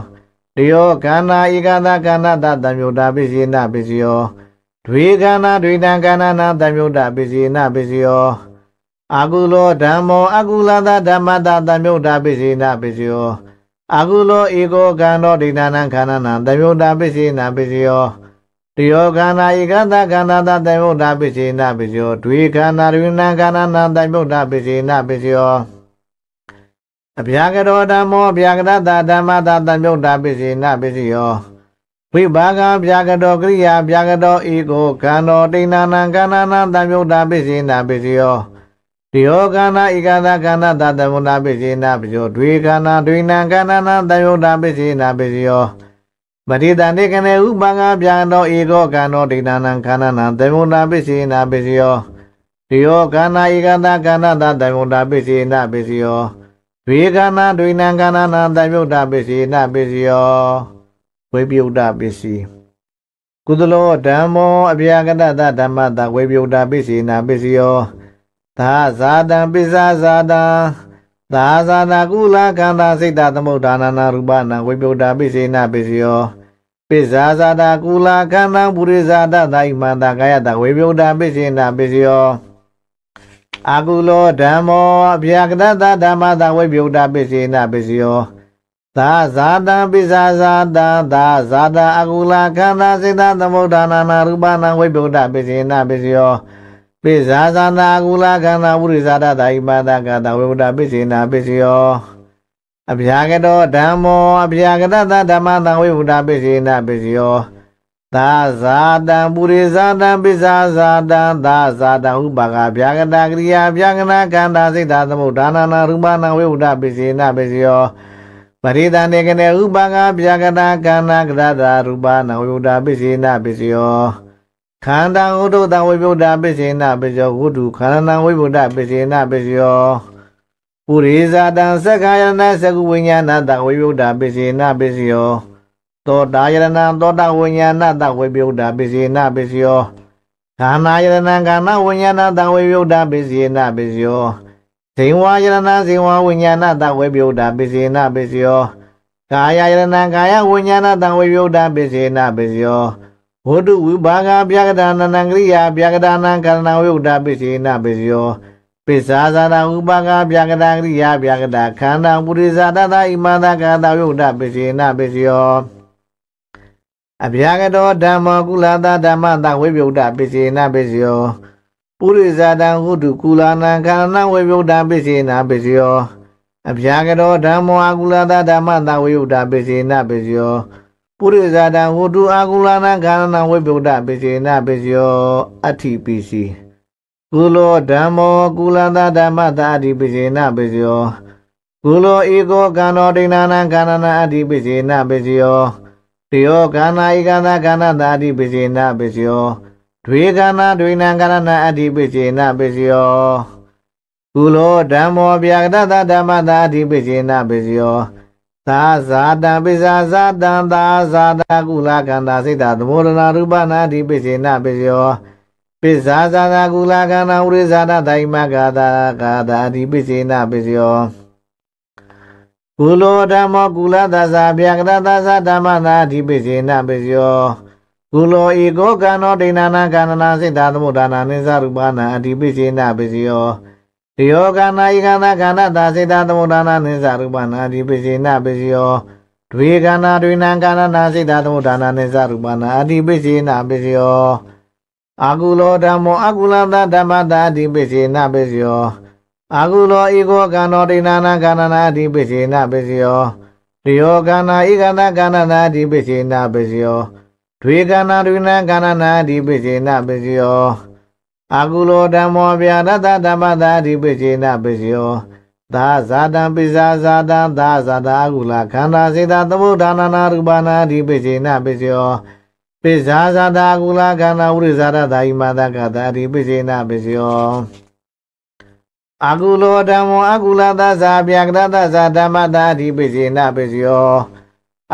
တယောကန္နာဧကတာကန္နာတတံမြုတာပစ္စည်းနာပစ္စယောဒွေကန္နာဒွေတံကန္နာနာတံမြုတာပစ္စည်းနာပစ္စယောအာကုလောဓမ္မောအာကုလသဓမ္မတတံမြုတာပစ္စည်းနာပစ္စယောအာကုလောဧကောကန္နောဒိဋ္ဌာနံခန္ဓာနံတံမြုတာပစ္စည်းနာပစ္စယောတယောကန္နာဧကတာကန္နာတတံမြုတာပစ္စည်းနာပစ္စယောဒွေကန္နာဒွေနံကန္နာနာတံမြုတာပစ္စည်းနာပစ္စယောအဗျာကရောဓမ္မောဗျာကရတဓမ္မတသမြုတ်တာပစ္စေနပစ္စယောဝိဘာကဗျာကရောကရိယာဗျာကရောဤကိုခန္ဓာတိဏနာကန္နာနာသမြုတ်တာပစ္စေနပစ္စယောဒီယောကနာဧကနာကန္နာသတမုနာပစ္စေနပစ္စယောဒွေကနာဒွေနံကန္နာနာသမြုတ်တာပစ္စေနပစ္စယောပရိဒန္တေကနေဥပံကဗျာကရောဧကောကန္နောတိဏနာကန္နာနာသမြုတ်တာပစ္စေနပစ္စယောဒီယောကနာဧကနာကန္နာသတမုနာပစ္စေနပစ္စယောဒွေကနာဒွေနံကနာနာတယုတ်တာပစ္စည်းနာပစ္စည်းယောဝေပယုတ်တာပစ္စည်းကုသလောဓမ္မောအပြာကတတဓမ္မတဝေပယုတ်တာပစ္စည်းနာပစ္စည်းယောသာဇာတံပစ္ဆာဇာတံသာဇာနာကုလကန္တာစိတ်တသမုဒ္ဒါနာနာရူပနာဝိပုဒ္ဓပိစေနာပိစယောပိဇာဇာတာကုလကန္တံပုရိဇာတသာဣမန္တာကာယတဝိပုဒ္ဓပိစေနာပိစယောအာကုလောဓမ္မောအဗျာကတတဓမ္မသာဝိပယုတာပိစိဏပိစိယောသာဇာတံပိစာဇာတံသာဇာတံအကုလာခန္ဓာစိတ်တသမုဒ္ဒနာနာရူပနာဝိပယုတာပိစိဏပိစိယောပိစာဇာနာကုလာခန္ဓာဝိရိဇာတသာယိမတကတဝိပယုတာပိစိဏပိစိယောအဗျာကတောဓမ္မောအဗျာကတတဓမ္မသာဝိပယုတာပိစိဏပိစိယောသာဇာတံပုရိဇာတံပိဇာဇာတံသာဇာတံဥပါကဗျာကတာကရိယာဗျာကနာကန္တာစိတ်သာသမုဒ္ဒါနာနာရူပနာဝေဥဒပိစေနပိစယောပရိဒဏေကနေဥပါကဗျာကတာကန္နာကရတာရူပနာဝေဥဒပိစေနပိစယောခန္ဓာဥဒ္ဒတဝိဗုဒ္ဓပိစေနပိစယောဝုတုခန္ဓာဝိဗုဒ္ဓပိစေနပိစယောပုရိဇာတံသက္ကာယနာသကုဝိညာဏတဝိဗုဒ္ဓပိစေနပိစယောသောတာယရဏံသောတာဝိညာဏတဝိပယုတ်တာပစ္စည်းနာပစ္စယောခန္ဓာယရဏံခန္ဓာဝိညာဏတဝိပယုတ်တာပစ္စည်းနာပစ္စယောဇိဝါယရဏံဇိဝါဝိညာဏတဝိပယုတ်တာပစ္စည်းနာပစ္စယောကာယယရဏံကာယဝိညာဏတဝိပယုတ်တာပစ္စည်းနာပစ္စယောဝတ္တုဝိဘာဂပြကဒါနနံကရိယာပြကဒါနံကရဏဝိုဒ္ဓပစ္စေနပစ္စယောပိစ္ဆာဇာတာဥပါကပြကဒါကရိယာပြကဒါခန္ဓာပုရိဇာတတဣမန္တကာတာဝိုဒ္ဓပစ္စေနပစ္စယောအဗျာကတောဓမ္မကုလသဓမ္မသဝိပယုတ်တပိစေနပိစယောပုရိဇာတံဟုတုကုလနာခန္ဓာဝိပယုတ်တပိစေနပိစယောအဗျာကတောဓမ္မောအကုလသဓမ္မသဝိယုတ်တပိစေနပိစယောပုရိဇာတံဟုတုအကုလနာခန္ဓာဝိပယုတ်တပိစေနပိစယောအဋ္ဌိပိစီကုလောဓမ္မောကုလသဓမ္မသာအဋ္ဌိပိစေနပိစယောကုလောဧကောကံတော်ဒိဏနာကန္နနာအဋ္ဌိပိစေနပိစယောတယောကန္နာဤကန္နာကန္နာတာတိပစေနာပစယောဒွေကန္နာဒွေနံကန္နာအတိပစေနာပစယောကုလောဓမ္မောဗျာကတတဓမ္မတာအတိပစေနာပစယောသာဇာတံပိဇာဇာတံသာဇာတကုလကန္တာစိတ်တသမောဒနာရူပနာတိပိစေနပိစယောပိဇာဇာတကုလကန္တာဝရိဇာတဒိုင်မဂါတာကာတာတိပိစေနပိစယောကုလောဓမ္မကုလသဇာဗျာကရသဇာဓမ္မသာဓိပိစေနပိစယောကုလောဧကောကံနောဒိဏနာကန္နာစိတ္တသမုဒ္ဒနာနိသရူပနာအဓိပိစေနပိစယောတယောကနာယကနာကန္နတာစိတ္တသမုဒ္ဒနာနိသရူပနာအဓိပိစေနပိစယောဒွေကနာဒွေနံကန္နာစိတ္တသမုဒ္ဒနာနိသရူပနာအဓိပိစေနပိစယောအာကုလောဓမ္မောအကုလသဓမ္မတာအဓိပိစေနပိစယောအာဟုလောဧကောကံတော်ဒိနာနာကန္နာတိပိစေနပိစယောတယောကန္နာဧကန္နာကန္နာတိပိစေနပိစယောဒွေကန္နာဒွေနာကန္နာတိပိစေနပိစယောအာဟုလောဓမ္မောဗျာဒတဓမ္မတာတိပိစေနပိစယောသာဇာတံပိဇာဇာတံသာဇာတာဟုလာခန္ဓာစေတသမုဒ္ဒနာနာရူပနာတိပိစေနပိစယောပိဇာဇာတာဟုလာခန္ဓာဝိဇာရတာဣမတကတာတိပိစေနပိစယောအာကုလောဓမ္မောအာကုလသဇာဗျာကရသဇာဓမ္မတာတိပိစိဏပိစယော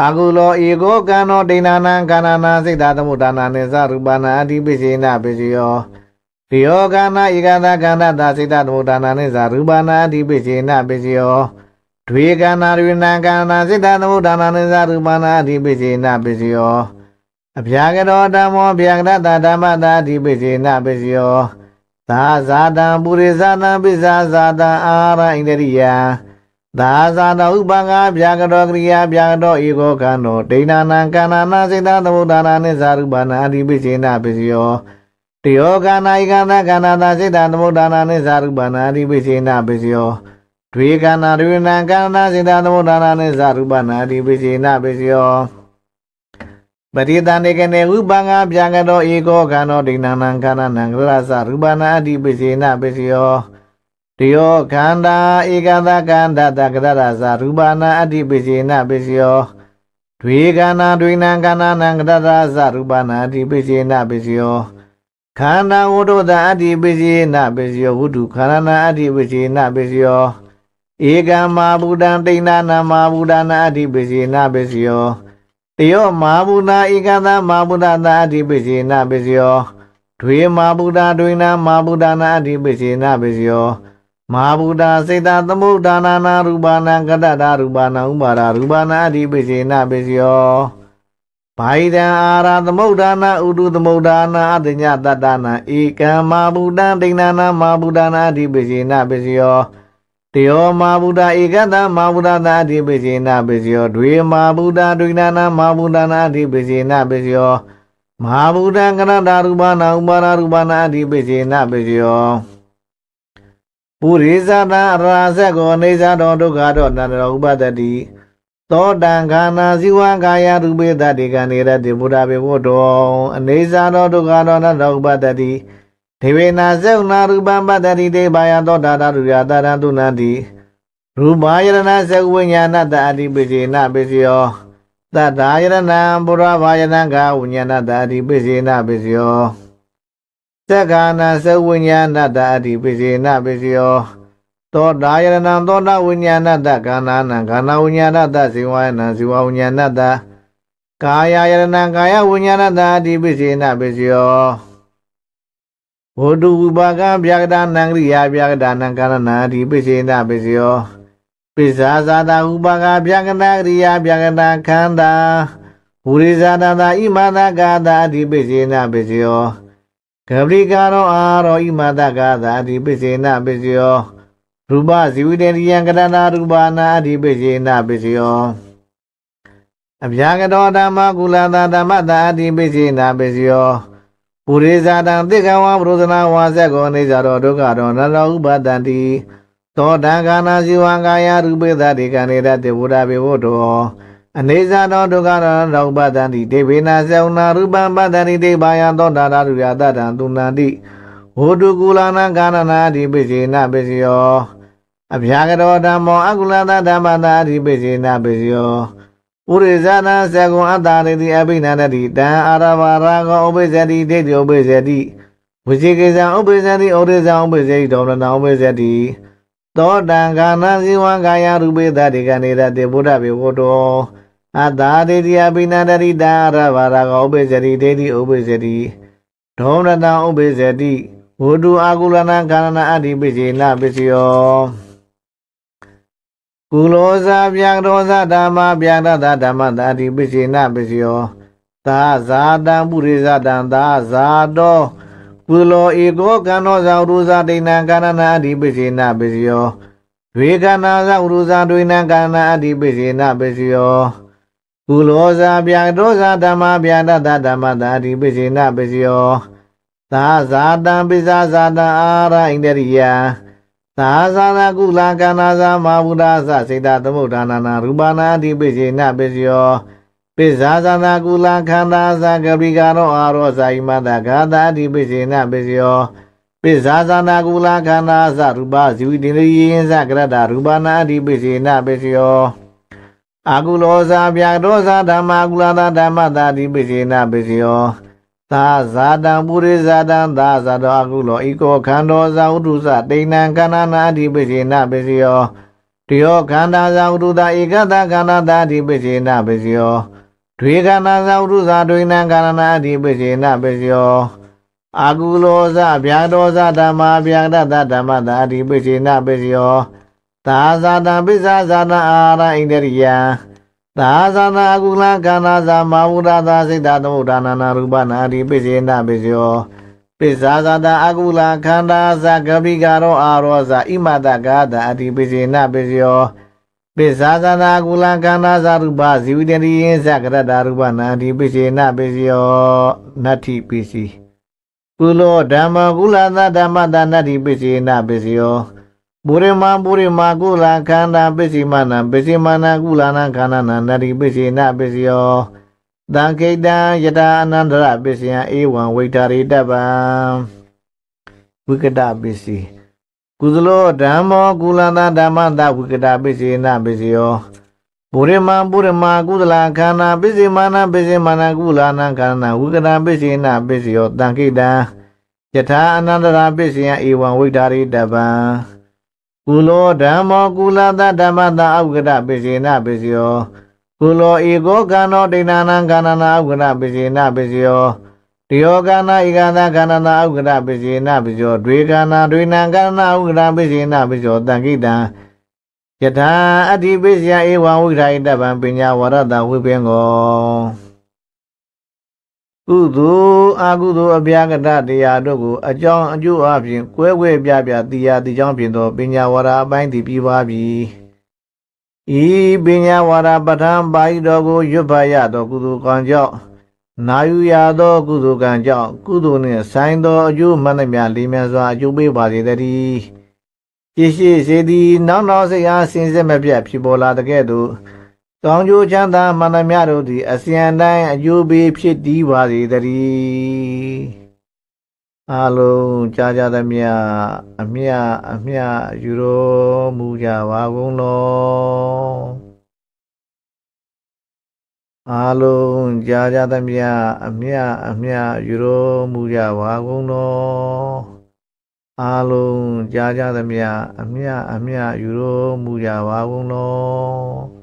အာကုလောဧကောကံနောဒိဏနာကာဏနာစိတ်တသမုဒါနာနေသရူပနာအတိပိစိဏပိစယောရိယောကနာဧကနာကန္တာစိတ်တသမုဒါနာနေသရူပနာအတိပိစိဏပိစယောဒွေကနာရိနာကန္တာစိတ်တသမုဒါနာနေသရူပနာအတိပိစိဏပိစယောအဗျာကရောဓမ္မောဗျာကရသဓမ္မတာအတိပိစိဏပိစယောသာဇာတံပုရိဇာတံပိဇာဇာတံအာရဣန္ဒရိယသာဇာတဥပငါဗျာကတော်ကရိယာဗျာကတော်ဧကောကံတော်ဒိဏနာကန္နာနာစေတသမုဒ္ဒနာနိဇာရုပနာအတိပိစေနာပိစယောတယောကနာယကနာကန္နာသာစေတသမုဒ္ဒနာနိဇာရုပနာအတိပိစေနာပိစယောဒွေကနာဒွေနာကန္နာစေတသမုဒ္ဒနာနိဇာရုပနာအတိပိစေနာပိစယောပတိတန်နေကနေဥပငါပြံကတော်ဧကောကံတော်ဒိဏနံခန္ဓာနံကရသရူပနာအတိပိစေနပိစယောတယောခန္ဓာဧကတကန္တတကရရသရူပနာအတိပိစေနပိစယောဒွေကနာဒွေနံကနာနံကရရသရူပနာအတိပိစေနပိစယောခန္ဓာဝတ္တတအတိပိစေနပိစယောဝုဒုခန္ဓာနာအတိပိစေနပိစယောဧကမဟာဘူတံတိဏနာမဟာဘူတနာအတိပိစေနပိစယောတယော မာဘုဒ္ဓဧကသာမာဘုဒ္ဓသာအဓိပစီနာပစီယောဒွေမာဘုဒ္ဓဒွေနာမာဘုဒ္ဓနာအဓိပစီနာပစီယောမာဘုဒ္ဓစေတသမုဒ္ဒနာနာရူပနာကတ္တာရူပနာဥပါဒရူပနာအဓိပစီနာပစီယောဘိုင်တံအာရသမုဒ္ဒနာဥတုသမုဒ္ဒနာအတညတတနာဧကံမာဘုဒ္ဓဒိဏနာမာဘုဒ္ဓနာအဓိပစီနာပစီယောတေယော မာဗုဒ္ဓဧကတမာဗုဒ္ဓသာအဓိပစီနာပစီယောဒွေမာဗုဒ္ဓဒွိနာနာမာဗုဒ္ဓနာအဓိပစီနာပစီယောမဟာဗုဒ္ဓကရတာရူပနာဥပါရရူပနာအဓိပစီနာပစီယောပုရိသတာအရာဇက်ကိုနေဇာတော်ဒုက္ခတော်တန္တရောဥပဒတိသောတံခန္ဓာဇီဝကာယရူပေတတေကံနေရတေဘုရားဘေဝတောအနေဇာတော်ဒုက္ခတော်တန္တရောဥပဒတိဒေဝေနာဇေုနာရူပံပတ္တိတေဘာယသောတာတာရူရာတာရံတုနန္တိရူပာယရဏဇေဝိညာဏတအတိပိစေနပိစယောတတာယရဏံပုရဘာယနံကဝိညာဏတအတိပိစေနပိစယောသက္ကာနာဇေဝိညာဏတအတိပိစေနပိစယောသောတာယရဏံသောတာဝိညာဏတကန္နာနံကန္နာဝိညာဏတဇေဝယနံဇေဝဝိညာဏတကာယယရဏံကာယဝိညာဏတအတိပိစေနပိစယောဝတုဝိပါကဗျာကတာနံကရိယာဗျာကတာနံကာရဏာတိပိစိဏပိစယောပိဇာဇာတာဥပါကဗျာကနာကရိယာဗျာကနာခန္ဓာဝူရိဇာတာဣမတကာတာတိပိစိဏပိစယောကပရိကာရောအာရောဣမတကာတာတိပိစိဏပိစယောရူပဇီဝိတေရိယံကရဏာရူပနာတိပိစိဏပိစယောအဗျာကတော်ဓမ္မကုလသာဓမ္မတာတိပိစိဏပိစယောပုရိဇာတံတိကဝံပုရဇနာဝါဇက်ကောနေဇာရောဒုက္ခရောနလောဥပတန္တိသောတံကာနာဇီဝံကာယရူပေသတိကံနေတတေဝဒဘေဝတောအနေဇာတော်ဒုက္ခရလောပတန္တိဒေဝေနာဇောနာရူပံပတ္တန္တိဒေဘာယံသောတာရူရတတံသူနန္တိဝတုကူလာနာကာနနာအဓိပိစေနပိစယောအဗျာကရောဓမ္မောအကုလသဓမ္မတာအဓိပိစေနပိစယောဥရိဇာနာဇဂုံအတ္တရတိအဘိနန္တိတံအာရဘာရာဂောဥပိဇတိဒိဋ္ဌိဥပိဇတိဝိဇိကေဇံဥပိဇတိဩရိဇံဥပိဇတိဒေါမနဥပိဇတိသောတံခာနာဇိဝံကာယရူပေသတိကနေတတေဗုဒ္ဓဘေဝတောအတ္တရတိအဘိနန္တိတံအာရဘာရာဂောဥပိဇတိဒိဋ္ဌိဥပိဇတိဒေါမနဥပိဇတိဝုတုအာကုလနာကာရဏအတ္တိပိစိနပိစယောကုလောဇာဗျာရောဇာဓမ္မဗျာရတဓမ္မတာတိပိစိဏပိစယောသာဇာတံပုရိဇတံသာဇာတောကုလောဧကောကံသောဇာဥရဇာဒိဏံကာရဏာတိပိစိဏပိစယောဒွေကနာဇာဥရဇာဒွေနံကာရဏာတိပိစိဏပိစယောကုလောဇာဗျာရောဇာဓမ္မဗျာရတဓမ္မတာတိပိစိဏပိစယောသာဇာတံပိဇာဇာတံအာရဣန္ဒရိယံသာသာနာကုလကန္နာသာမာဘုဒ္ဓသစေတသမုဒ္ဒနာနာရူပနာတိပိစေနပိစယောပိဇာသာနာကုလခန္ဓာသာကပိကာရောအာရောဇာယိမတဂါတာတိပိစေနပိစယောပိဇာသာနာကုလခန္ဓာသာရူပဇီဝိတိရိယင်္စကရတရူပနာတိပိစေနပိစယောအာကုလောဇာဗျာဒောဇာဓမ္မာကုလသာဓမ္မတာတိပိစေနပိစယောသာဇာတံပုရိဇာတံသာဇာတောအကုလောဤကောခန္ဓောသာဝတုဇတိဏံခန္ဓာနာအဓိပတိနာပစီယောတယောခန္ဓာသာဝတုသာဧကတခန္ဓာသာအဓိပတိနာပစီယောဒွေခန္ဓာသာဝတုဇာဒွေနံခန္ဓာနာအဓိပတိနာပစီယောအာကုလောဇဗျာဒောဇဓမ္မာဗျာဒတဓမ္မသာအဓိပတိနာပစီယောသာဇာတံပိဇာဇာတံအာရဣန္ဒရိယံသာသနာကုလကန္နာသာမာဝုဒသာစိတ်တသမုဒ္ဒနာနာရူပနာတိပိစေနာပိစယောပိဇာသာတာအကုလခန္ဓာသကပိကရောအာရောဇာဣမတကာတာအတိပိစေနာပိစယောပိဇာသာတာကုလခန္ဓာသရူပဇီဝတရိယသကရတာရူပနာတိပိစေနာပိစယောနတ္ထိပိစီပုလောဓမ္မကုလသဓမ္မတာနတ္တိပိစေနာပိစယောဘူရမဘူရမကုလခန္ဓာပစ္စည်းမနံပစ္စည်းမနံကုလနာခန္ဓာနံနတိပစ္စည်းနပစ္စယောတံခိတံယတာအနန္တရပစ္စယံဧဝံဝိတာရိတပံဝိကတပစ္စည်းကုသလောဓမ္မောကုလန္တဓမ္မန္တဝိကတပစ္စည်းနပစ္စယောပုရိမပုရိမကုသလခန္ဓာပစ္စည်းမနာပစ္စည်းမနာကုလနာခန္ဓာဝိကတပစ္စည်းနပစ္စယောတံခိတံယထာအနန္တရပစ္စယံဧဝံဝိတာရိတပံကုလောဓမ္မောကုလသဓမ္မတာအဝကရပိစိဏပိစယောကုလောဧကောကံသောဒိဏနာကဏနာအဝကရပိစိဏပိစယောတယောကနာဧကနာကဏနာဥက္ကရပိစေနပိစောဒွေကနာဒွေနံကဏနာဥက္ကရပိစေနပိစောတံကိတံယထာအတ္တိပိစယဧဝံဝိရာယတဗံပညာဝရတဝိပင်ကောကုသိုလ်အကုသိုလ်အပြာကတတရားတို့ကို အကြောင်းအကျိုးအပြင်ကွဲကွဲပြားပြားတရားတိကြောင်းပြင်သောပညာဝါဒအပိုင်းသည်ပြီးပါပြီ။ဤပညာဝါဒပဋ္ဌာန်းပါဠိတော်ကိုရွတ်ဖတ်ရသောကုသိုလ်ကံကြောင့်နာယူရသောကုသိုလ်ကံကြောင့်ကုသိုလ်နှင့်ဆိုင်သောအကျိုးမှန်သမျှလေးမြတ်စွာအကျိုးပေးပါစေတည်း။ရှိရှိစေသည် နောက်နောက်စိတ်အားစင်စစ်မပြတ်ဖြစ်ပေါ်လာတဲ့ကဲ့သို့ကောင်းကျိုးချမ်းသာမှန်သမျှတို့သည်အစဉ်တိုင်းအကျိုးပေးဖြစ်တည်ပါစေတည်းအလုံးကြားကြသမျှအမျှအမျှယူတော်မူကြပါကုန်လောအလုံးကြားကြသမျှအမျှအမျှယူတော်မူကြပါကုန်လောအလုံးကြားကြသမျှအမျှအမျှယူတော်မူကြပါကုန်လော